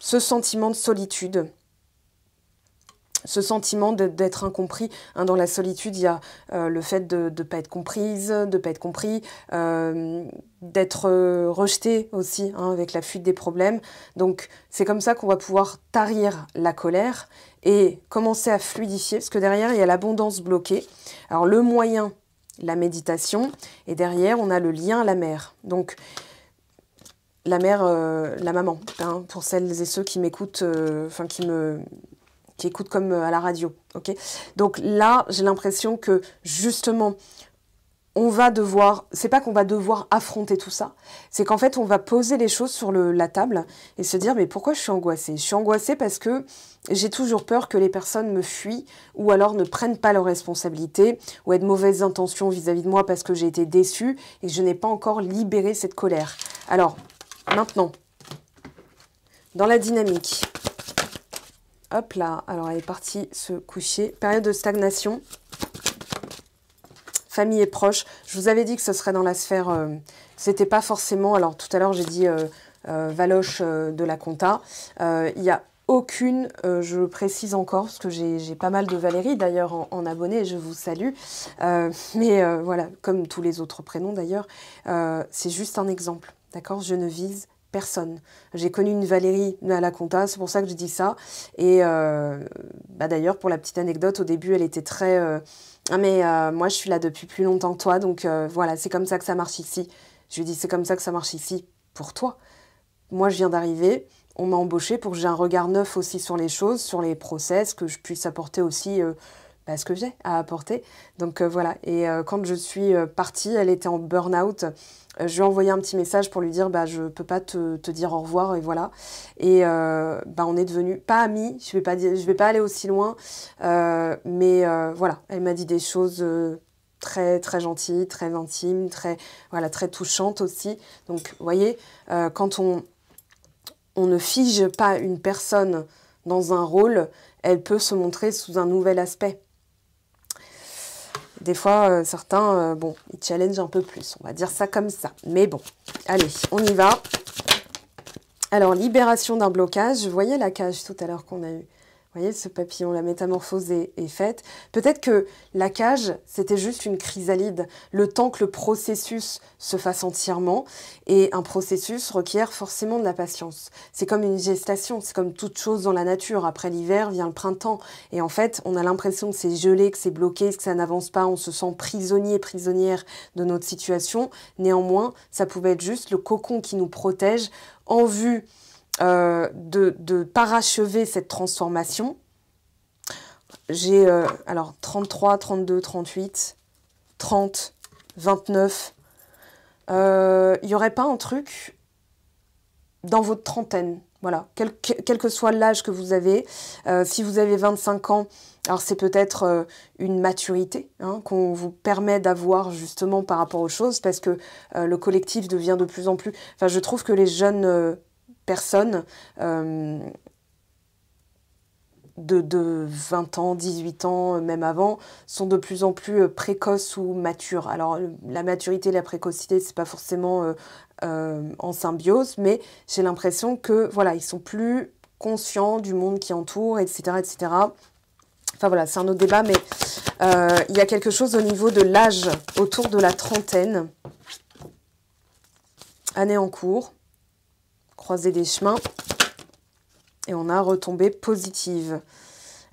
ce sentiment de solitude, ce sentiment d'être incompris. Hein, dans la solitude, il y a euh, le fait de ne pas être comprise, de ne pas être compris, euh, d'être euh, rejeté aussi hein, avec la fuite des problèmes. Donc c'est comme ça qu'on va pouvoir tarir la colère et commencer à fluidifier, parce que derrière, il y a l'abondance bloquée. Alors le moyen, la méditation, et derrière, on a le lien à la mère. Donc la mère, la maman, hein, pour celles et ceux qui m'écoutent, enfin qui me qui comme euh, à la radio. Donc là, j'ai l'impression que justement, on va devoir, c'est pas qu'on va devoir affronter tout ça, c'est qu'en fait on va poser les choses sur la table et se dire mais pourquoi je suis angoissée Je suis angoissée parce que j'ai toujours peur que les personnes me fuient ou alors ne prennent pas leurs responsabilités ou aient de mauvaises intentions vis-à-vis -vis de moi parce que j'ai été déçue et je n'ai pas encore libéré cette colère. Alors maintenant, dans la dynamique, Hop là, alors elle est partie se coucher. Période de stagnation. Famille et proches. Je vous avais dit que ce serait dans la sphère... Euh, c'était pas forcément... Alors tout à l'heure j'ai dit euh, euh, Valoche de la compta. Il n'y a aucune, je précise encore, parce que j'ai pas mal de Valérie d'ailleurs en, abonnés, abonné, je vous salue. mais voilà, comme tous les autres prénoms d'ailleurs, c'est juste un exemple. D'accord Je ne vise personne. J'ai connu une Valérie à la compta, c'est pour ça que je dis ça. Et euh, bah, d'ailleurs, pour la petite anecdote, au début, elle était très... Euh, ah mais euh, moi, je suis là depuis plus longtemps que toi, donc voilà, c'est comme ça que ça marche ici. Je lui dis, c'est comme ça que ça marche ici pour toi. Moi, je viens d'arriver, on m'a embauché pour que j'ai un regard neuf aussi sur les choses, sur les process, que je puisse apporter aussi bah, ce que j'ai à apporter. Donc voilà, et quand je suis partie, elle était en burn-out. Euh, je lui ai envoyé un petit message pour lui dire bah, je peux pas te, te dire au revoir et voilà. Et euh, bah, on est devenus pas amis, je vais pas, je vais pas aller aussi loin, euh, mais voilà, elle m'a dit des choses très très gentilles, très intimes, très, voilà, très touchantes aussi. Donc vous voyez, quand on, on ne fige pas une personne dans un rôle, elle peut se montrer sous un nouvel aspect. Des fois, euh, certains, euh, bon, ils challengent un peu plus. On va dire ça comme ça. Mais bon, allez, on y va. Alors, libération d'un blocage. Vous voyez la cage tout à l'heure qu'on a eue. Vous voyez, ce papillon, la métamorphose est, faite. Peut-être que la cage, c'était juste une chrysalide, le temps que le processus se fasse entièrement. Et un processus requiert forcément de la patience. C'est comme une gestation, c'est comme toute chose dans la nature. Après l'hiver vient le printemps. Et en fait, on a l'impression que c'est gelé, que c'est bloqué, que ça n'avance pas. On se sent prisonnier, prisonnière de notre situation. Néanmoins, ça pouvait être juste le cocon qui nous protège en vue euh, de, parachever cette transformation. J'ai euh, alors 33, 32, 38, 30, 29. Il n'y aurait pas un truc dans votre trentaine voilà, quel, que soit l'âge que vous avez, euh, si vous avez 25 ans, alors c'est peut-être une maturité hein, qu'on vous permet d'avoir justement par rapport aux choses, parce que le collectif devient de plus en plus... Enfin, je trouve que les jeunes personnes euh, de, 20 ans, 18 ans, euh, même avant, sont de plus en plus euh, précoces ou matures. Alors la maturité et la précocité, c'est pas forcément en symbiose, mais j'ai l'impression que voilà, ils sont plus conscients du monde qui entoure, etc. etc. Enfin voilà, c'est un autre débat, mais il y a quelque chose au niveau de l'âge, autour de la trentaine, année en cours. Croiser des chemins et on a retombé positive.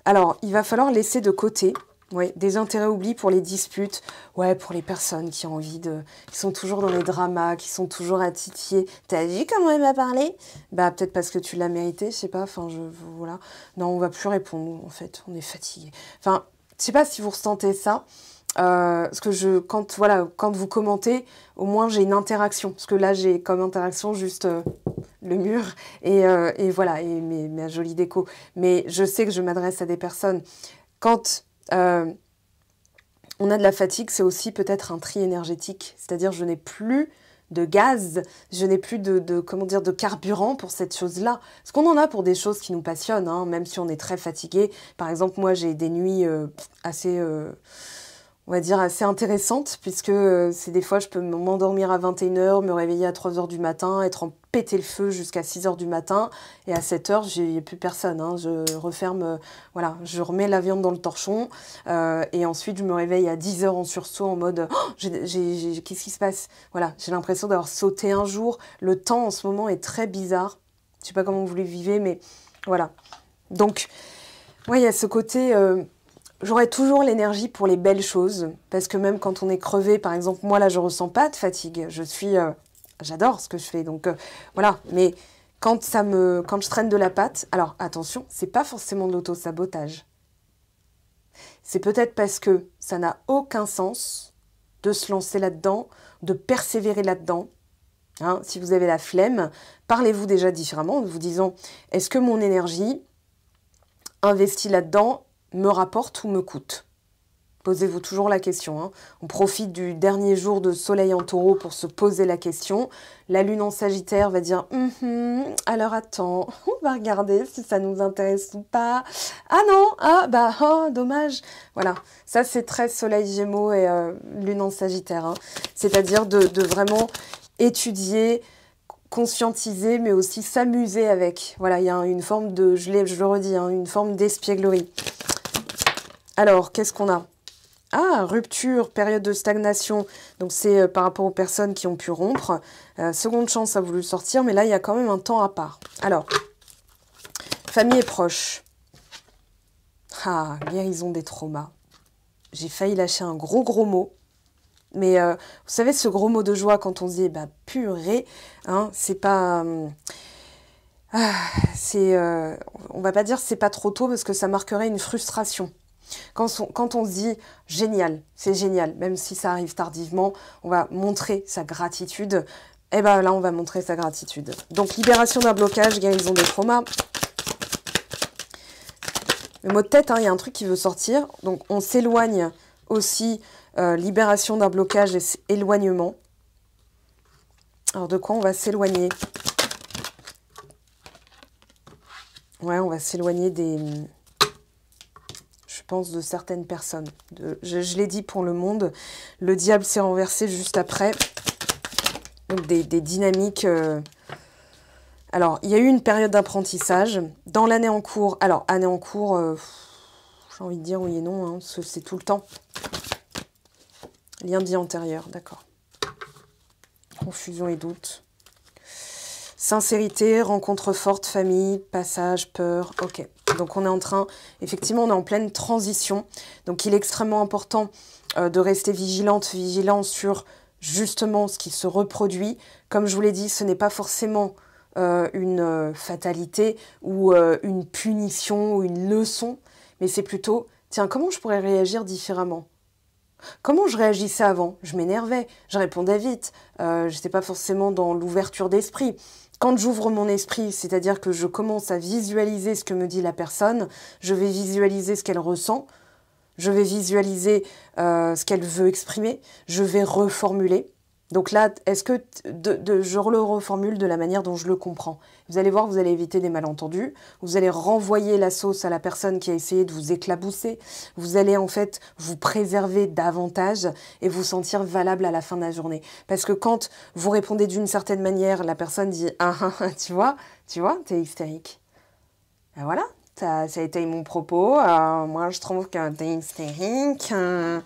Alors, il va falloir laisser de côté ouais, des intérêts oubliés pour les disputes, ouais, pour les personnes qui ont envie de. qui sont toujours dans les dramas, qui sont toujours à T'as vu comment elle m'a parlé Bah, peut-être parce que tu l'as mérité, je sais pas, enfin, je. voilà. Non, on va plus répondre, en fait, on est fatigué. Enfin, je sais pas si vous ressentez ça. Euh, que je, quand, voilà, quand vous commentez, au moins j'ai une interaction. Parce que là, j'ai comme interaction juste euh, le mur et, euh, et voilà, et mes, ma jolie déco. Mais je sais que je m'adresse à des personnes. Quand on a de la fatigue, c'est aussi peut-être un tri énergétique. C'est-à-dire, je n'ai plus de gaz, je n'ai plus de, comment dire de carburant pour cette chose-là. ce qu'on en a pour des choses qui nous passionnent, hein, même si on est très fatigué. Par exemple, moi, j'ai des nuits assez on va dire, assez intéressante, puisque euh, c'est des fois, je peux m'endormir à 21h, me réveiller à 3h du matin, être en pété le feu jusqu'à 6h du matin, et à 7h, j'ai plus personne. Hein. Je referme, euh, voilà, je remets la viande dans le torchon, euh, et ensuite, je me réveille à 10h en sursaut, en mode, oh, qu'est-ce qui se passe Voilà, j'ai l'impression d'avoir sauté un jour. Le temps, en ce moment, est très bizarre. Je ne sais pas comment vous le vivez, mais voilà. Donc, oui, il y a ce côté... J'aurai toujours l'énergie pour les belles choses, parce que même quand on est crevé, par exemple, moi là, je ressens pas de fatigue. Je suis, euh, j'adore ce que je fais, donc euh, voilà. Mais quand ça me, quand je traîne de la patte, alors attention, c'est pas forcément de l'auto-sabotage. C'est peut-être parce que ça n'a aucun sens de se lancer là-dedans, de persévérer là-dedans. Hein, si vous avez la flemme, parlez-vous déjà différemment en vous disant est-ce que mon énergie investie là-dedans me rapporte ou me coûte Posez-vous toujours la question. Hein. On profite du dernier jour de soleil en taureau pour se poser la question. La lune en sagittaire va dire mm-hmm, alors attends, (laughs) on va regarder si ça nous intéresse ou pas. Ah non, ah bah, oh, dommage. Voilà, ça c'est très soleil gémeaux et euh, lune en sagittaire. Hein. C'est-à-dire de, vraiment étudier conscientiser mais aussi s'amuser avec. Voilà, il y a une forme de, je, le redis, hein, une forme d'espièglerie. Alors, qu'est-ce qu'on a ah, rupture, période de stagnation. Donc c'est euh, par rapport aux personnes qui ont pu rompre. Euh, seconde chance a voulu sortir, mais là, il y a quand même un temps à part. Alors, famille et proches. Ah, guérison des traumas. J'ai failli lâcher un gros gros mot. Mais euh, vous savez, ce gros mot de joie quand on se dit, bah purée, hein, c'est pas... Ah, c'est... on va pas dire c'est pas trop tôt parce que ça marquerait une frustration. Quand on, se dit génial, c'est génial, même si ça arrive tardivement, on va montrer sa gratitude. Et eh bien là, on va montrer sa gratitude. Donc libération d'un blocage, guérison des traumas. Le mot de tête, hein, il y a un truc qui veut sortir. Donc on s'éloigne aussi, euh, libération d'un blocage et éloignement. Alors de quoi on va s'éloigner Ouais, on va s'éloigner des, pense, de certaines personnes. De, je, l'ai dit pour le monde, le diable s'est renversé juste après. Donc des, dynamiques... Euh, alors, il y a eu une période d'apprentissage. Dans l'année en cours, alors, année en cours, euh, j'ai envie de dire oui et non, hein, c'est tout le temps. Lien dit antérieur, d'accord. Confusion et doute. Sincérité, rencontre forte, famille, passage, peur, ok. Donc on est en train, effectivement, on est en pleine transition. Donc il est extrêmement important euh, de rester vigilante, vigilant sur justement ce qui se reproduit. Comme je vous l'ai dit, ce n'est pas forcément euh, une euh, fatalité ou une punition ou une leçon, mais c'est plutôt, tiens, comment je pourrais réagir différemment Comment je réagissais avant Je m'énervais, je répondais vite, je n'étais pas forcément dans l'ouverture d'esprit quand j'ouvre mon esprit, c'est-à-dire que je commence à visualiser ce que me dit la personne, je vais visualiser ce qu'elle ressent, je vais visualiser euh, ce qu'elle veut exprimer, je vais reformuler. Donc là, est-ce que de, je le reformule de la manière dont je le comprends Vous allez voir, vous allez éviter des malentendus, vous allez renvoyer la sauce à la personne qui a essayé de vous éclabousser, vous allez en fait vous préserver davantage et vous sentir valable à la fin de la journée. Parce que quand vous répondez d'une certaine manière, la personne dit ah, ah, ah tu vois, tu vois, t'es hystérique. Ben voilà, ça, a été mon propos. Euh, moi, je trouve que t'es hystérique. Euh,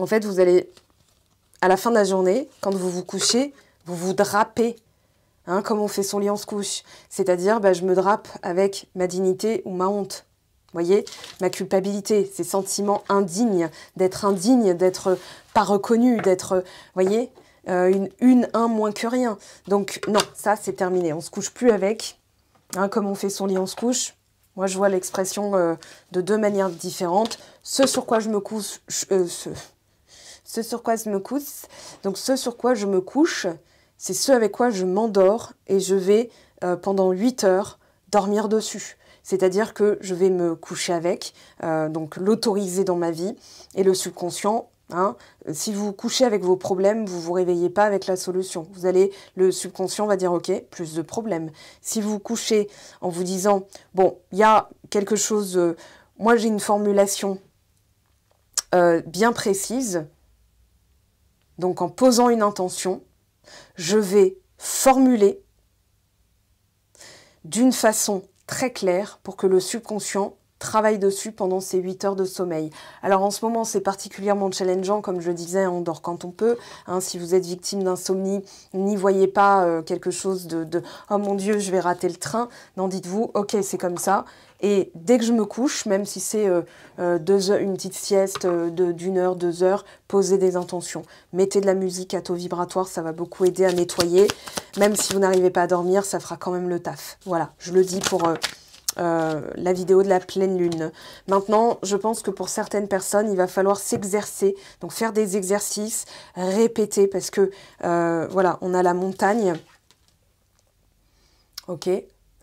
en fait, vous allez à la fin de la journée, quand vous vous couchez, vous vous drapez. Hein, comme on fait son lit, en se couche. C'est-à-dire, bah, je me drape avec ma dignité ou ma honte. voyez Ma culpabilité, ces sentiments indignes, d'être indigne, d'être pas reconnu, d'être. voyez euh, une, un moins que rien. Donc, non, ça, c'est terminé. On se couche plus avec. Hein, comme on fait son lit, en se couche. Moi, je vois l'expression euh, de deux manières différentes. Ce sur quoi je me couche. Euh, ce ce sur quoi je me couche. Donc ce sur quoi je me couche, c'est ce avec quoi je m'endors et je vais euh, pendant 8 heures dormir dessus. C'est-à-dire que je vais me coucher avec, euh, donc l'autoriser dans ma vie et le subconscient. Hein, si vous couchez avec vos problèmes, vous vous réveillez pas avec la solution. Vous allez, le subconscient va dire ok, plus de problèmes. Si vous couchez en vous disant bon, il y a quelque chose, euh, moi j'ai une formulation bien précise, donc en posant une intention, je vais formuler d'une façon très claire pour que le subconscient travaille dessus pendant ces 8 heures de sommeil. Alors en ce moment, c'est particulièrement challengeant, comme je le disais, on dort quand on peut. Hein. si vous êtes victime d'insomnie, n'y voyez pas euh, quelque chose de, de, Oh mon Dieu, je vais rater le train ⁇ Non, dites-vous, ok, c'est comme ça, et dès que je me couche, même si c'est euh, euh, deux une petite sieste euh, d'une heure, deux heures, posez des intentions. Mettez de la musique à taux vibratoire, ça va beaucoup aider à nettoyer. Même si vous n'arrivez pas à dormir, ça fera quand même le taf. Voilà, je le dis pour... la vidéo de la pleine lune. Maintenant, je pense que pour certaines personnes, il va falloir s'exercer, donc faire des exercices, répéter, parce que voilà, on a la montagne. Ok,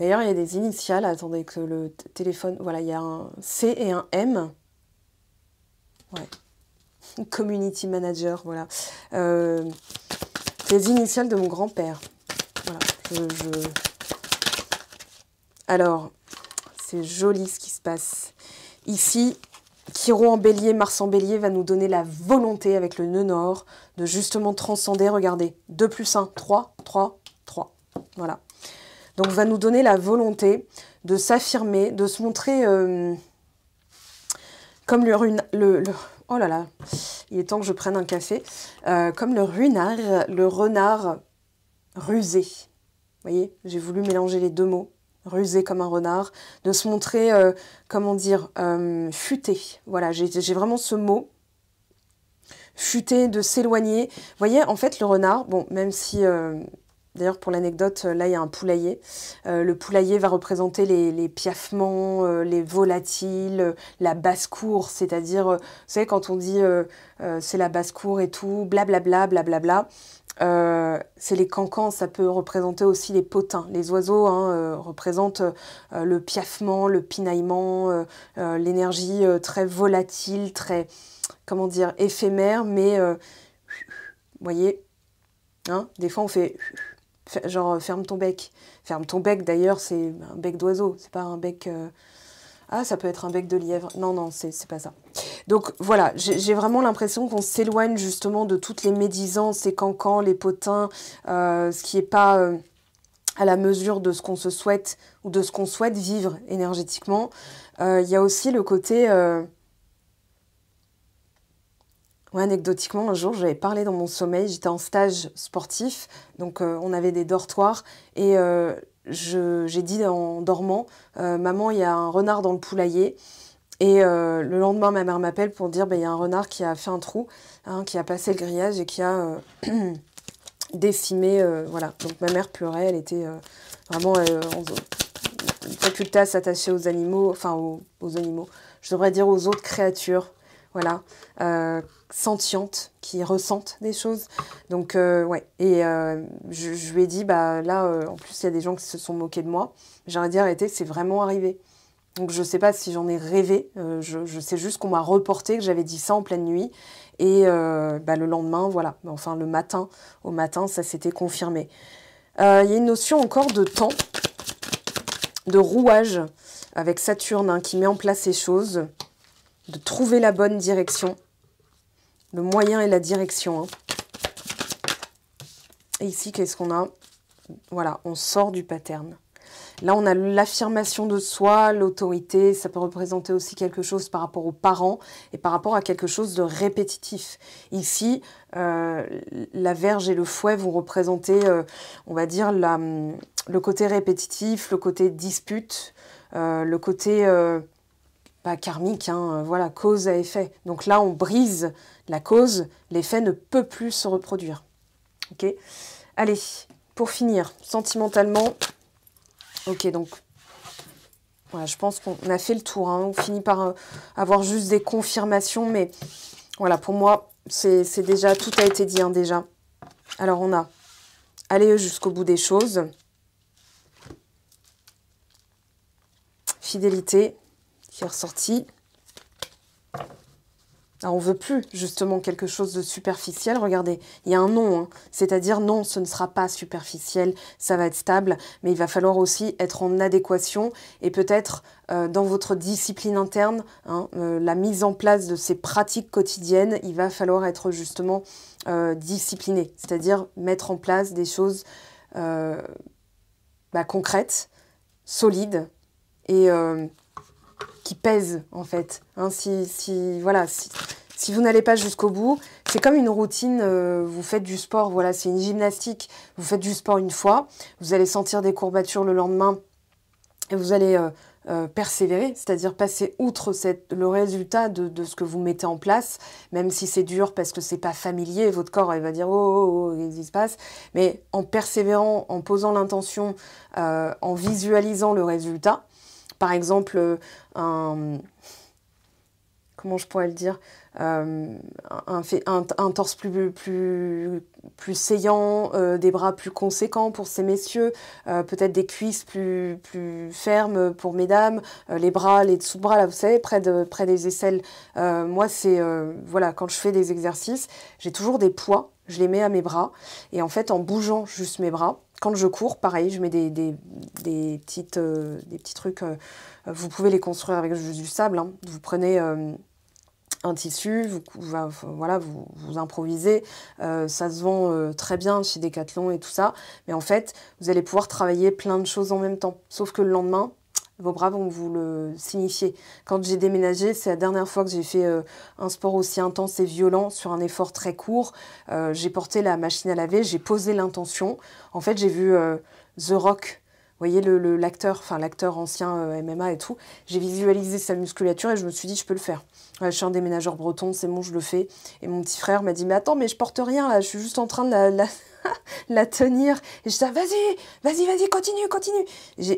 D'ailleurs, il y a des initiales. Attendez que le téléphone. Voilà, il y a un C et un M. Ouais. (laughs) Community manager, voilà. Euh, les initiales de mon grand-père. Voilà. Alors, c'est joli ce qui se passe. Ici, Chiron en bélier, Mars en bélier va nous donner la volonté avec le nœud nord de justement transcender. Regardez, 2 plus 1, 3, 3, 3. Voilà. Donc va nous donner la volonté de s'affirmer, de se montrer euh, comme le, le, Oh là là, il est temps que je prenne un café. Euh, comme le runard, le renard rusé. Vous voyez, j'ai voulu mélanger les deux mots. Rusé comme un renard, de se montrer, euh, comment dire, futé. Voilà, j'ai vraiment ce mot futé, de s'éloigner. Vous voyez, en fait, le renard, bon, même si D'ailleurs, pour l'anecdote, euh, là, il y a un poulailler. Euh, le poulailler va représenter les, les euh, les volatiles, la basse-cour, c'est-à-dire, vous savez, quand on dit c'est la basse-cour et tout, blablabla, blablabla, c'est les cancans, ça peut représenter aussi les potins. Les oiseaux hein, représentent le piaffement, le pinaillement, l'énergie très volatile, très, comment dire, éphémère, mais, vous voyez, hein, des fois on fait genre euh, ferme ton bec. Ferme ton bec d'ailleurs, c'est un bec d'oiseau, c'est pas un bec. Euh, ah, ça peut être un bec de lièvre. Non, non, c'est pas ça. Donc voilà, j'ai vraiment l'impression qu'on s'éloigne justement de toutes les médisances, les cancans, les potins, euh, ce qui n'est pas à la mesure de ce qu'on se souhaite ou de ce qu'on souhaite vivre énergétiquement. Il y a aussi le côté Ouais, anecdotiquement, un jour, j'avais parlé dans mon sommeil. J'étais en stage sportif, donc euh, on avait des dortoirs. Et euh, j'ai dit en dormant euh, Maman, il y a un renard dans le poulailler. Et le lendemain, ma mère m'appelle pour dire bah, Il y a un renard qui a fait un trou, hein, qui a passé le grillage et qui a (clears throat) décimé. voilà. Donc ma mère pleurait. Elle était vraiment faculté à s'attacher aux animaux, enfin aux, animaux, je devrais dire aux autres créatures. Voilà sentientes, qui ressentent des choses. Donc, euh, ouais. Et euh, je, lui ai dit, bah là, euh, en plus, il y a des gens qui se sont moqués de moi. J'aurais dit, arrêtez, c'est vraiment arrivé. Donc, je sais pas si j'en ai rêvé. Je, sais juste qu'on m'a reporté que j'avais dit ça en pleine nuit. Et bah, le lendemain, voilà. Enfin, le matin, au matin, ça s'était confirmé. Il y a une notion encore de temps, de rouage, avec Saturne hein, qui met en place ces choses, de trouver la bonne direction le moyen et la direction. Hein. Et ici, qu'est-ce qu'on a Voilà, on sort du pattern. Là, on a l'affirmation de soi, l'autorité, ça peut représenter aussi quelque chose par rapport aux parents et par rapport à quelque chose de répétitif. Ici, euh, la verge et le fouet vont représenter, euh, on va dire, le côté répétitif, le côté dispute, euh, le côté pas karmique, hein, euh, voilà, cause à effet. Donc là, on brise la cause, l'effet ne peut plus se reproduire. Ok Allez, pour finir, sentimentalement, ok, donc voilà, je pense qu'on a fait le tour. Hein. On finit par euh, avoir juste des confirmations, mais voilà, pour moi, c'est déjà, tout a été dit hein, déjà. Alors on a, allez jusqu'au bout des choses. Fidélité, qui est ressorti. Alors ah, on veut plus justement quelque chose de superficiel. Regardez, il y a un non, hein. c'est-à-dire non, ce ne sera pas superficiel, ça va être stable, mais il va falloir aussi être en adéquation et peut-être euh, dans votre discipline interne, hein, euh, la mise en place de ces pratiques quotidiennes, il va falloir être justement euh, discipliné, c'est-à-dire mettre en place des choses bah, concrètes, solides et qui pèse en fait. Hein, si, voilà, si, vous n'allez pas jusqu'au bout, c'est comme une routine, euh, vous faites du sport, voilà, c'est une gymnastique, vous faites du sport une fois, vous allez sentir des courbatures le lendemain et vous allez euh, euh, persévérer, c'est-à-dire passer outre le résultat de, ce que vous mettez en place, même si c'est dur parce que c'est pas familier, votre corps va dire oh, oh, oh, oh qu'est-ce qui se passe, mais en persévérant, en posant l'intention, en visualisant le résultat, par exemple, euh, un. Comment je pourrais le dire euh, un, torse plus, plus, plus saillant, euh, des bras plus conséquents pour ces messieurs, peut-être des cuisses plus, plus fermes pour mesdames, les bras, les sous bras, là, vous savez, près, de, près des aisselles. moi, c'est, voilà, quand je fais des exercices, j'ai toujours des poids je les mets à mes bras. Et en fait, en bougeant juste mes bras, quand je cours, pareil, je mets des, petites, euh, des petits trucs. Euh, vous pouvez les construire avec juste du sable. Hein. Vous prenez euh, un tissu, vous, voilà, vous, vous improvisez. ça se vend très bien chez Decathlon et tout ça. Mais en fait, vous allez pouvoir travailler plein de choses en même temps. Sauf que le lendemain, vos bras vont vous le signifier. Quand j'ai déménagé, c'est la dernière fois que j'ai fait euh, un sport aussi intense et violent sur un effort très court. Euh, j'ai porté la machine à laver, j'ai posé l'intention. En fait, j'ai vu euh, The Rock voyez le l'acteur, enfin l'acteur ancien euh, MMA et tout, j'ai visualisé sa musculature et je me suis dit je peux le faire. je suis un déménageur breton, c'est bon, je le fais. Et mon petit frère m'a dit mais attends mais je porte rien là, je suis juste en train de la, (laughs) tenir. Et je dis ah, vas-y, vas-y, vas-y, continue, continue.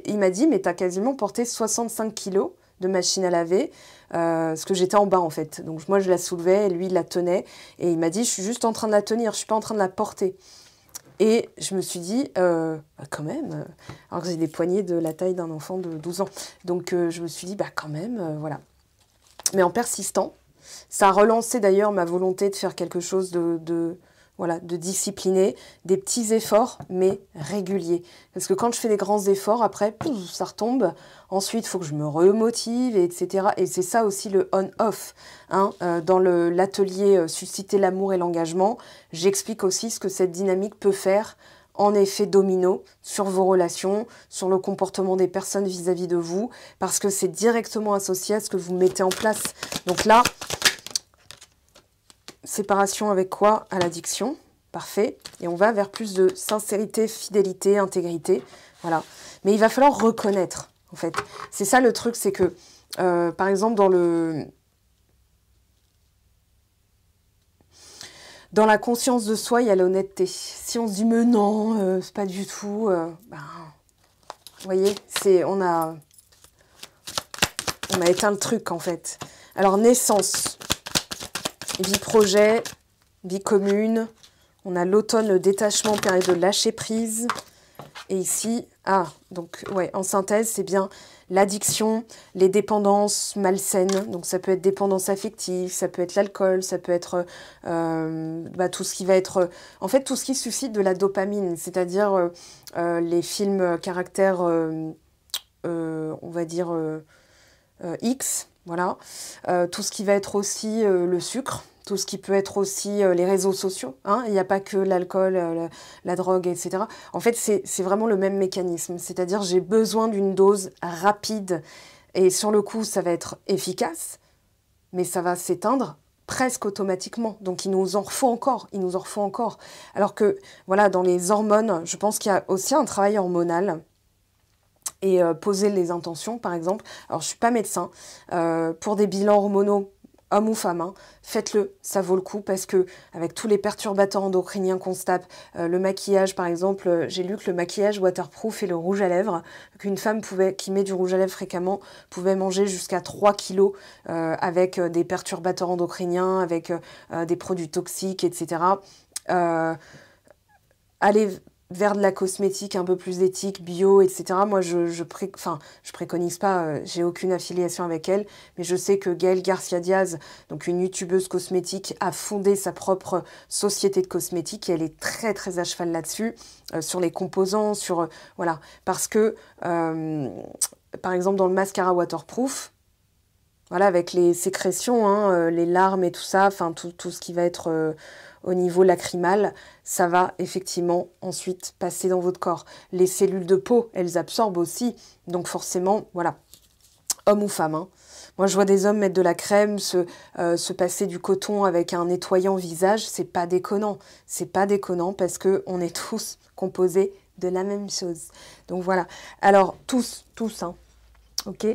Il m'a dit mais tu as quasiment porté 65 kilos de machine à laver, euh, parce que j'étais en bas en fait. Donc moi je la soulevais, et lui il la tenait, et il m'a dit je suis juste en train de la tenir, je suis pas en train de la porter. Et je me suis dit, euh, bah, quand même, euh, alors que j'ai des poignets de la taille d'un enfant de 12 ans. Donc euh, je me suis dit, bah quand même, voilà. Mais en persistant, ça a relancé d'ailleurs ma volonté de faire quelque chose de, voilà, de discipliner, des petits efforts, mais réguliers. Parce que quand je fais des grands efforts, après, ça retombe. Ensuite, il faut que je me remotive, etc. Et c'est ça aussi le on-off. Hein. Euh, dans l'atelier euh, Susciter l'amour et l'engagement, j'explique aussi ce que cette dynamique peut faire en effet domino sur vos relations, sur le comportement des personnes vis à -vis de vous, parce que c'est directement associé à ce que vous mettez en place. Donc là, séparation avec quoi À l'addiction. Parfait. Et on va vers plus de sincérité, fidélité, intégrité. Voilà. Mais il va falloir reconnaître, en fait. C'est ça le truc, c'est que, euh, par exemple, dans le... Dans la conscience de soi, il y a l'honnêteté. Si on se dit mais non, euh, c'est pas du tout, euh, ben, vous voyez, c'est on a on a éteint le truc en fait. Alors naissance, Vie projet vie commune On a l'automne, le détachement, période de lâcher prise. Et ici, ah, donc ouais, en synthèse, c'est bien l'addiction, les dépendances malsaines. Donc ça peut être dépendance affective, ça peut être l'alcool, ça peut être euh, bah, tout ce qui va être, en fait, tout ce qui suscite de la dopamine, c'est-à-dire euh, euh, les films caractère, on va dire X. Voilà. Euh, tout ce qui va être aussi euh, le sucre, tout ce qui peut être aussi euh, les réseaux sociaux. Hein. Il n'y a pas que l'alcool, la, la, drogue, etc. En fait, c'est vraiment le même mécanisme. C'est-à-dire, j'ai besoin d'une dose rapide. Et sur le coup, ça va être efficace, mais ça va s'éteindre presque automatiquement. Donc il nous en faut encore, il nous en faut encore. Alors que, voilà, dans les hormones, je pense qu'il y a aussi un travail hormonal et euh, poser les intentions, par exemple. Alors, je ne suis pas médecin. Euh, pour des bilans hormonaux, homme ou femme, hein, faites-le, ça vaut le coup parce que avec tous les perturbateurs endocriniens qu'on se tape, euh, le maquillage par exemple, j'ai lu que le maquillage waterproof et le rouge à lèvres, qu'une femme pouvait, qui met du rouge à lèvres fréquemment pouvait manger jusqu'à 3 kilos avec des perturbateurs endocriniens, avec des produits toxiques, etc. allez vers de la cosmétique un peu plus éthique, bio, etc. Moi, je, je préconise pas, euh, j'ai aucune affiliation avec elle, mais je sais que Gaëlle Garcia Diaz, donc une youtubeuse cosmétique, a fondé sa propre société de cosmétiques et elle est très très à cheval là-dessus, euh, sur les composants, sur... Euh, voilà, parce que, par exemple, dans le mascara waterproof, voilà, avec les sécrétions, hein, les larmes et tout ça, enfin, tout, tout ce qui va être au niveau lacrymal, ça va effectivement ensuite passer dans votre corps. Les cellules de peau, elles absorbent aussi, donc forcément, voilà, homme ou femme. Hein. Moi, je vois des hommes mettre de la crème, euh, se, passer du coton avec un nettoyant visage, c'est pas déconnant. C'est pas déconnant parce que on est tous composés de la même chose. Donc voilà. Alors, tous, tous, hein. Ok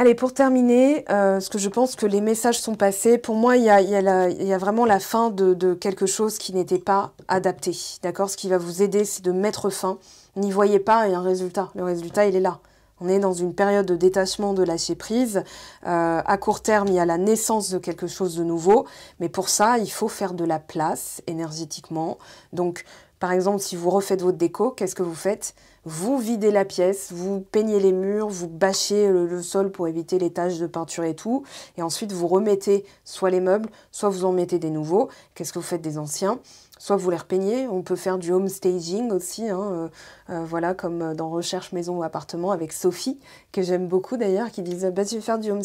Allez, pour terminer, euh, ce que je pense que les messages sont passés, pour moi, il y a, vraiment la fin de, quelque chose qui n'était pas adapté. D'accord Ce qui va vous aider, c'est de mettre fin. N'y voyez pas et un résultat. Le résultat, il est là. On est dans une période de détachement, de lâcher prise. Euh, à court terme, il y a la naissance de quelque chose de nouveau, mais pour ça, il faut faire de la place énergétiquement. Donc, par exemple, si vous refaites votre déco, qu'est-ce que vous faites vous videz la pièce, vous peignez les murs, vous bâchez le, sol pour éviter les taches de peinture et tout, et ensuite vous remettez soit les meubles, soit vous en mettez des nouveaux, qu'est-ce que vous faites des anciens, soit vous les repeignez, on peut faire du home staging aussi, hein, euh, euh, voilà, comme dans Recherche maison ou appartement avec Sophie, que j'aime beaucoup d'ailleurs, qui disait, bah, je vais faire du home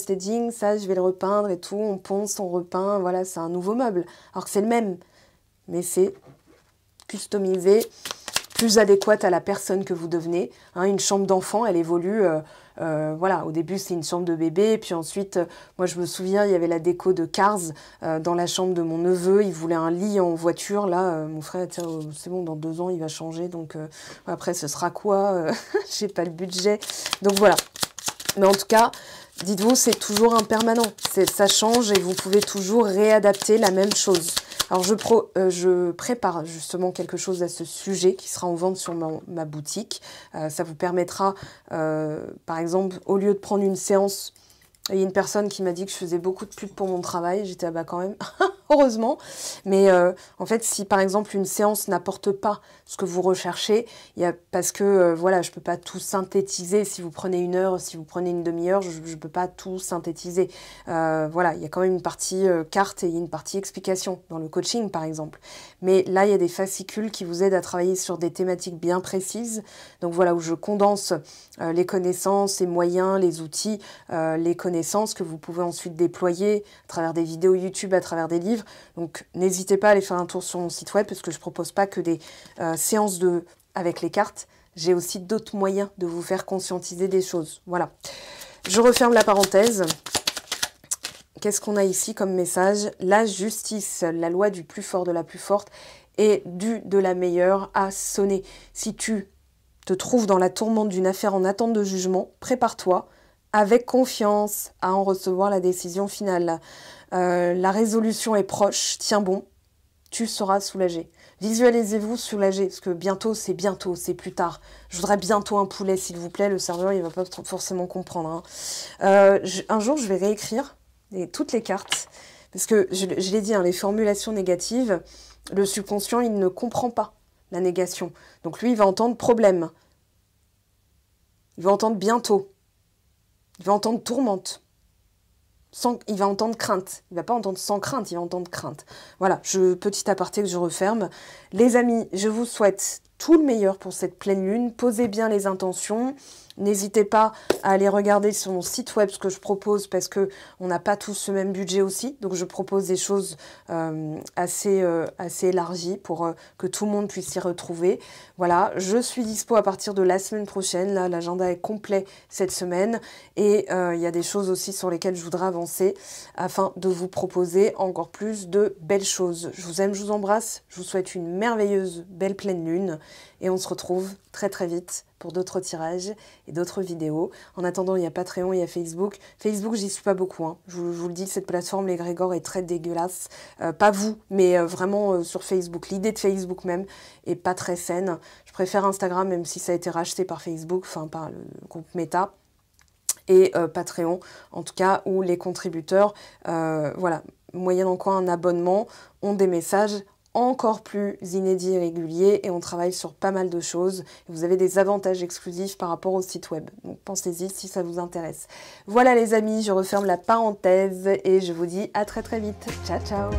ça je vais le repeindre et tout, on ponce, on repeint, voilà, c'est un nouveau meuble, alors que c'est le même, mais c'est customisé, adéquate à la personne que vous devenez. Hein. une chambre d'enfant, elle évolue. Euh, euh, voilà, au début c'est une chambre de bébé, puis ensuite, euh, moi je me souviens, il y avait la déco de Cars dans la chambre de mon neveu. Il voulait un lit en voiture. Là, mon frère, oh, c'est bon, dans deux ans il va changer, donc après ce sera quoi (laughs) J'ai pas le budget. Donc voilà. Mais en tout cas, dites-vous, c'est toujours impermanent. Ça change et vous pouvez toujours réadapter la même chose. Alors, je, euh, je, prépare justement quelque chose à ce sujet qui sera en vente sur ma, boutique. Euh, ça vous permettra, euh, par exemple, au lieu de prendre une séance il y a une personne qui m'a dit que je faisais beaucoup de pubs pour mon travail. J'étais, ah bah quand même, (laughs) heureusement. Mais euh, en fait, si par exemple une séance n'apporte pas ce que vous recherchez, y a, parce que euh, voilà, je ne peux pas tout synthétiser. Si vous prenez une heure, si vous prenez une demi-heure, je ne peux pas tout synthétiser. Euh, voilà, il y a quand même une partie carte et une partie explication dans le coaching, par exemple. Mais là, il y a des fascicules qui vous aident à travailler sur des thématiques bien précises. Donc voilà où je condense euh, les connaissances, les moyens, les outils, euh, les connaissances que vous pouvez ensuite déployer à travers des vidéos YouTube, à travers des livres. Donc n'hésitez pas à aller faire un tour sur mon site web parce que je ne propose pas que des euh, séances de... avec les cartes. J'ai aussi d'autres moyens de vous faire conscientiser des choses. Voilà. Je referme la parenthèse qu'est-ce qu'on a ici comme message La justice, la loi du plus fort, de la plus forte et du de la meilleure a sonné. Si tu te trouves dans la tourmente d'une affaire en attente de jugement, prépare-toi avec confiance à en recevoir la décision finale. Euh, la résolution est proche, tiens bon, tu seras soulagé. Visualisez-vous soulagé, parce que bientôt, c'est bientôt, c'est plus tard. Je voudrais bientôt un poulet, s'il vous plaît. Le serveur, il va pas forcément comprendre. Hein. Euh, un jour, je vais réécrire toutes les cartes. Parce que, je, l'ai dit, hein, les formulations négatives, le subconscient, il ne comprend pas la négation. Donc lui, il va entendre problème. Il va entendre bientôt. Il va entendre tourmente. Sans, il va entendre crainte. Il va pas entendre sans crainte, il va entendre crainte. Voilà, je, petit aparté que je referme. Les amis, je vous souhaite tout le meilleur pour cette pleine lune. Posez bien les intentions. N'hésitez pas à aller regarder sur mon site web ce que je propose parce qu'on n'a pas tous ce même budget aussi. Donc je propose des choses euh, assez, euh, assez élargies pour euh, que tout le monde puisse s'y retrouver. Voilà, je suis dispo à partir de la semaine prochaine. Là, l'agenda est complet cette semaine et il y a des choses aussi sur lesquelles je voudrais avancer afin de vous proposer encore plus de belles choses. Je vous aime, je vous embrasse, je vous souhaite une merveilleuse belle pleine lune et on se retrouve très très vite pour d'autres tirages et d'autres vidéos. En attendant, il y a Patreon, il y a Facebook. Facebook, j'y suis pas beaucoup. Hein. Je, vous, le dis, cette plateforme, les Grégor, est très dégueulasse. Euh, pas vous, mais euh, vraiment euh, sur Facebook. L'idée de Facebook même est pas très saine. Je préfère Instagram, même si ça a été racheté par Facebook, enfin par le groupe Meta et Patreon, en tout cas, où les contributeurs, voilà, moyennant quoi un abonnement, ont des messages, encore plus inédit et régulier et on travaille sur pas mal de choses. Vous avez des avantages exclusifs par rapport au site web. Donc pensez-y si ça vous intéresse. Voilà les amis, je referme la parenthèse et je vous dis à très très vite. Ciao ciao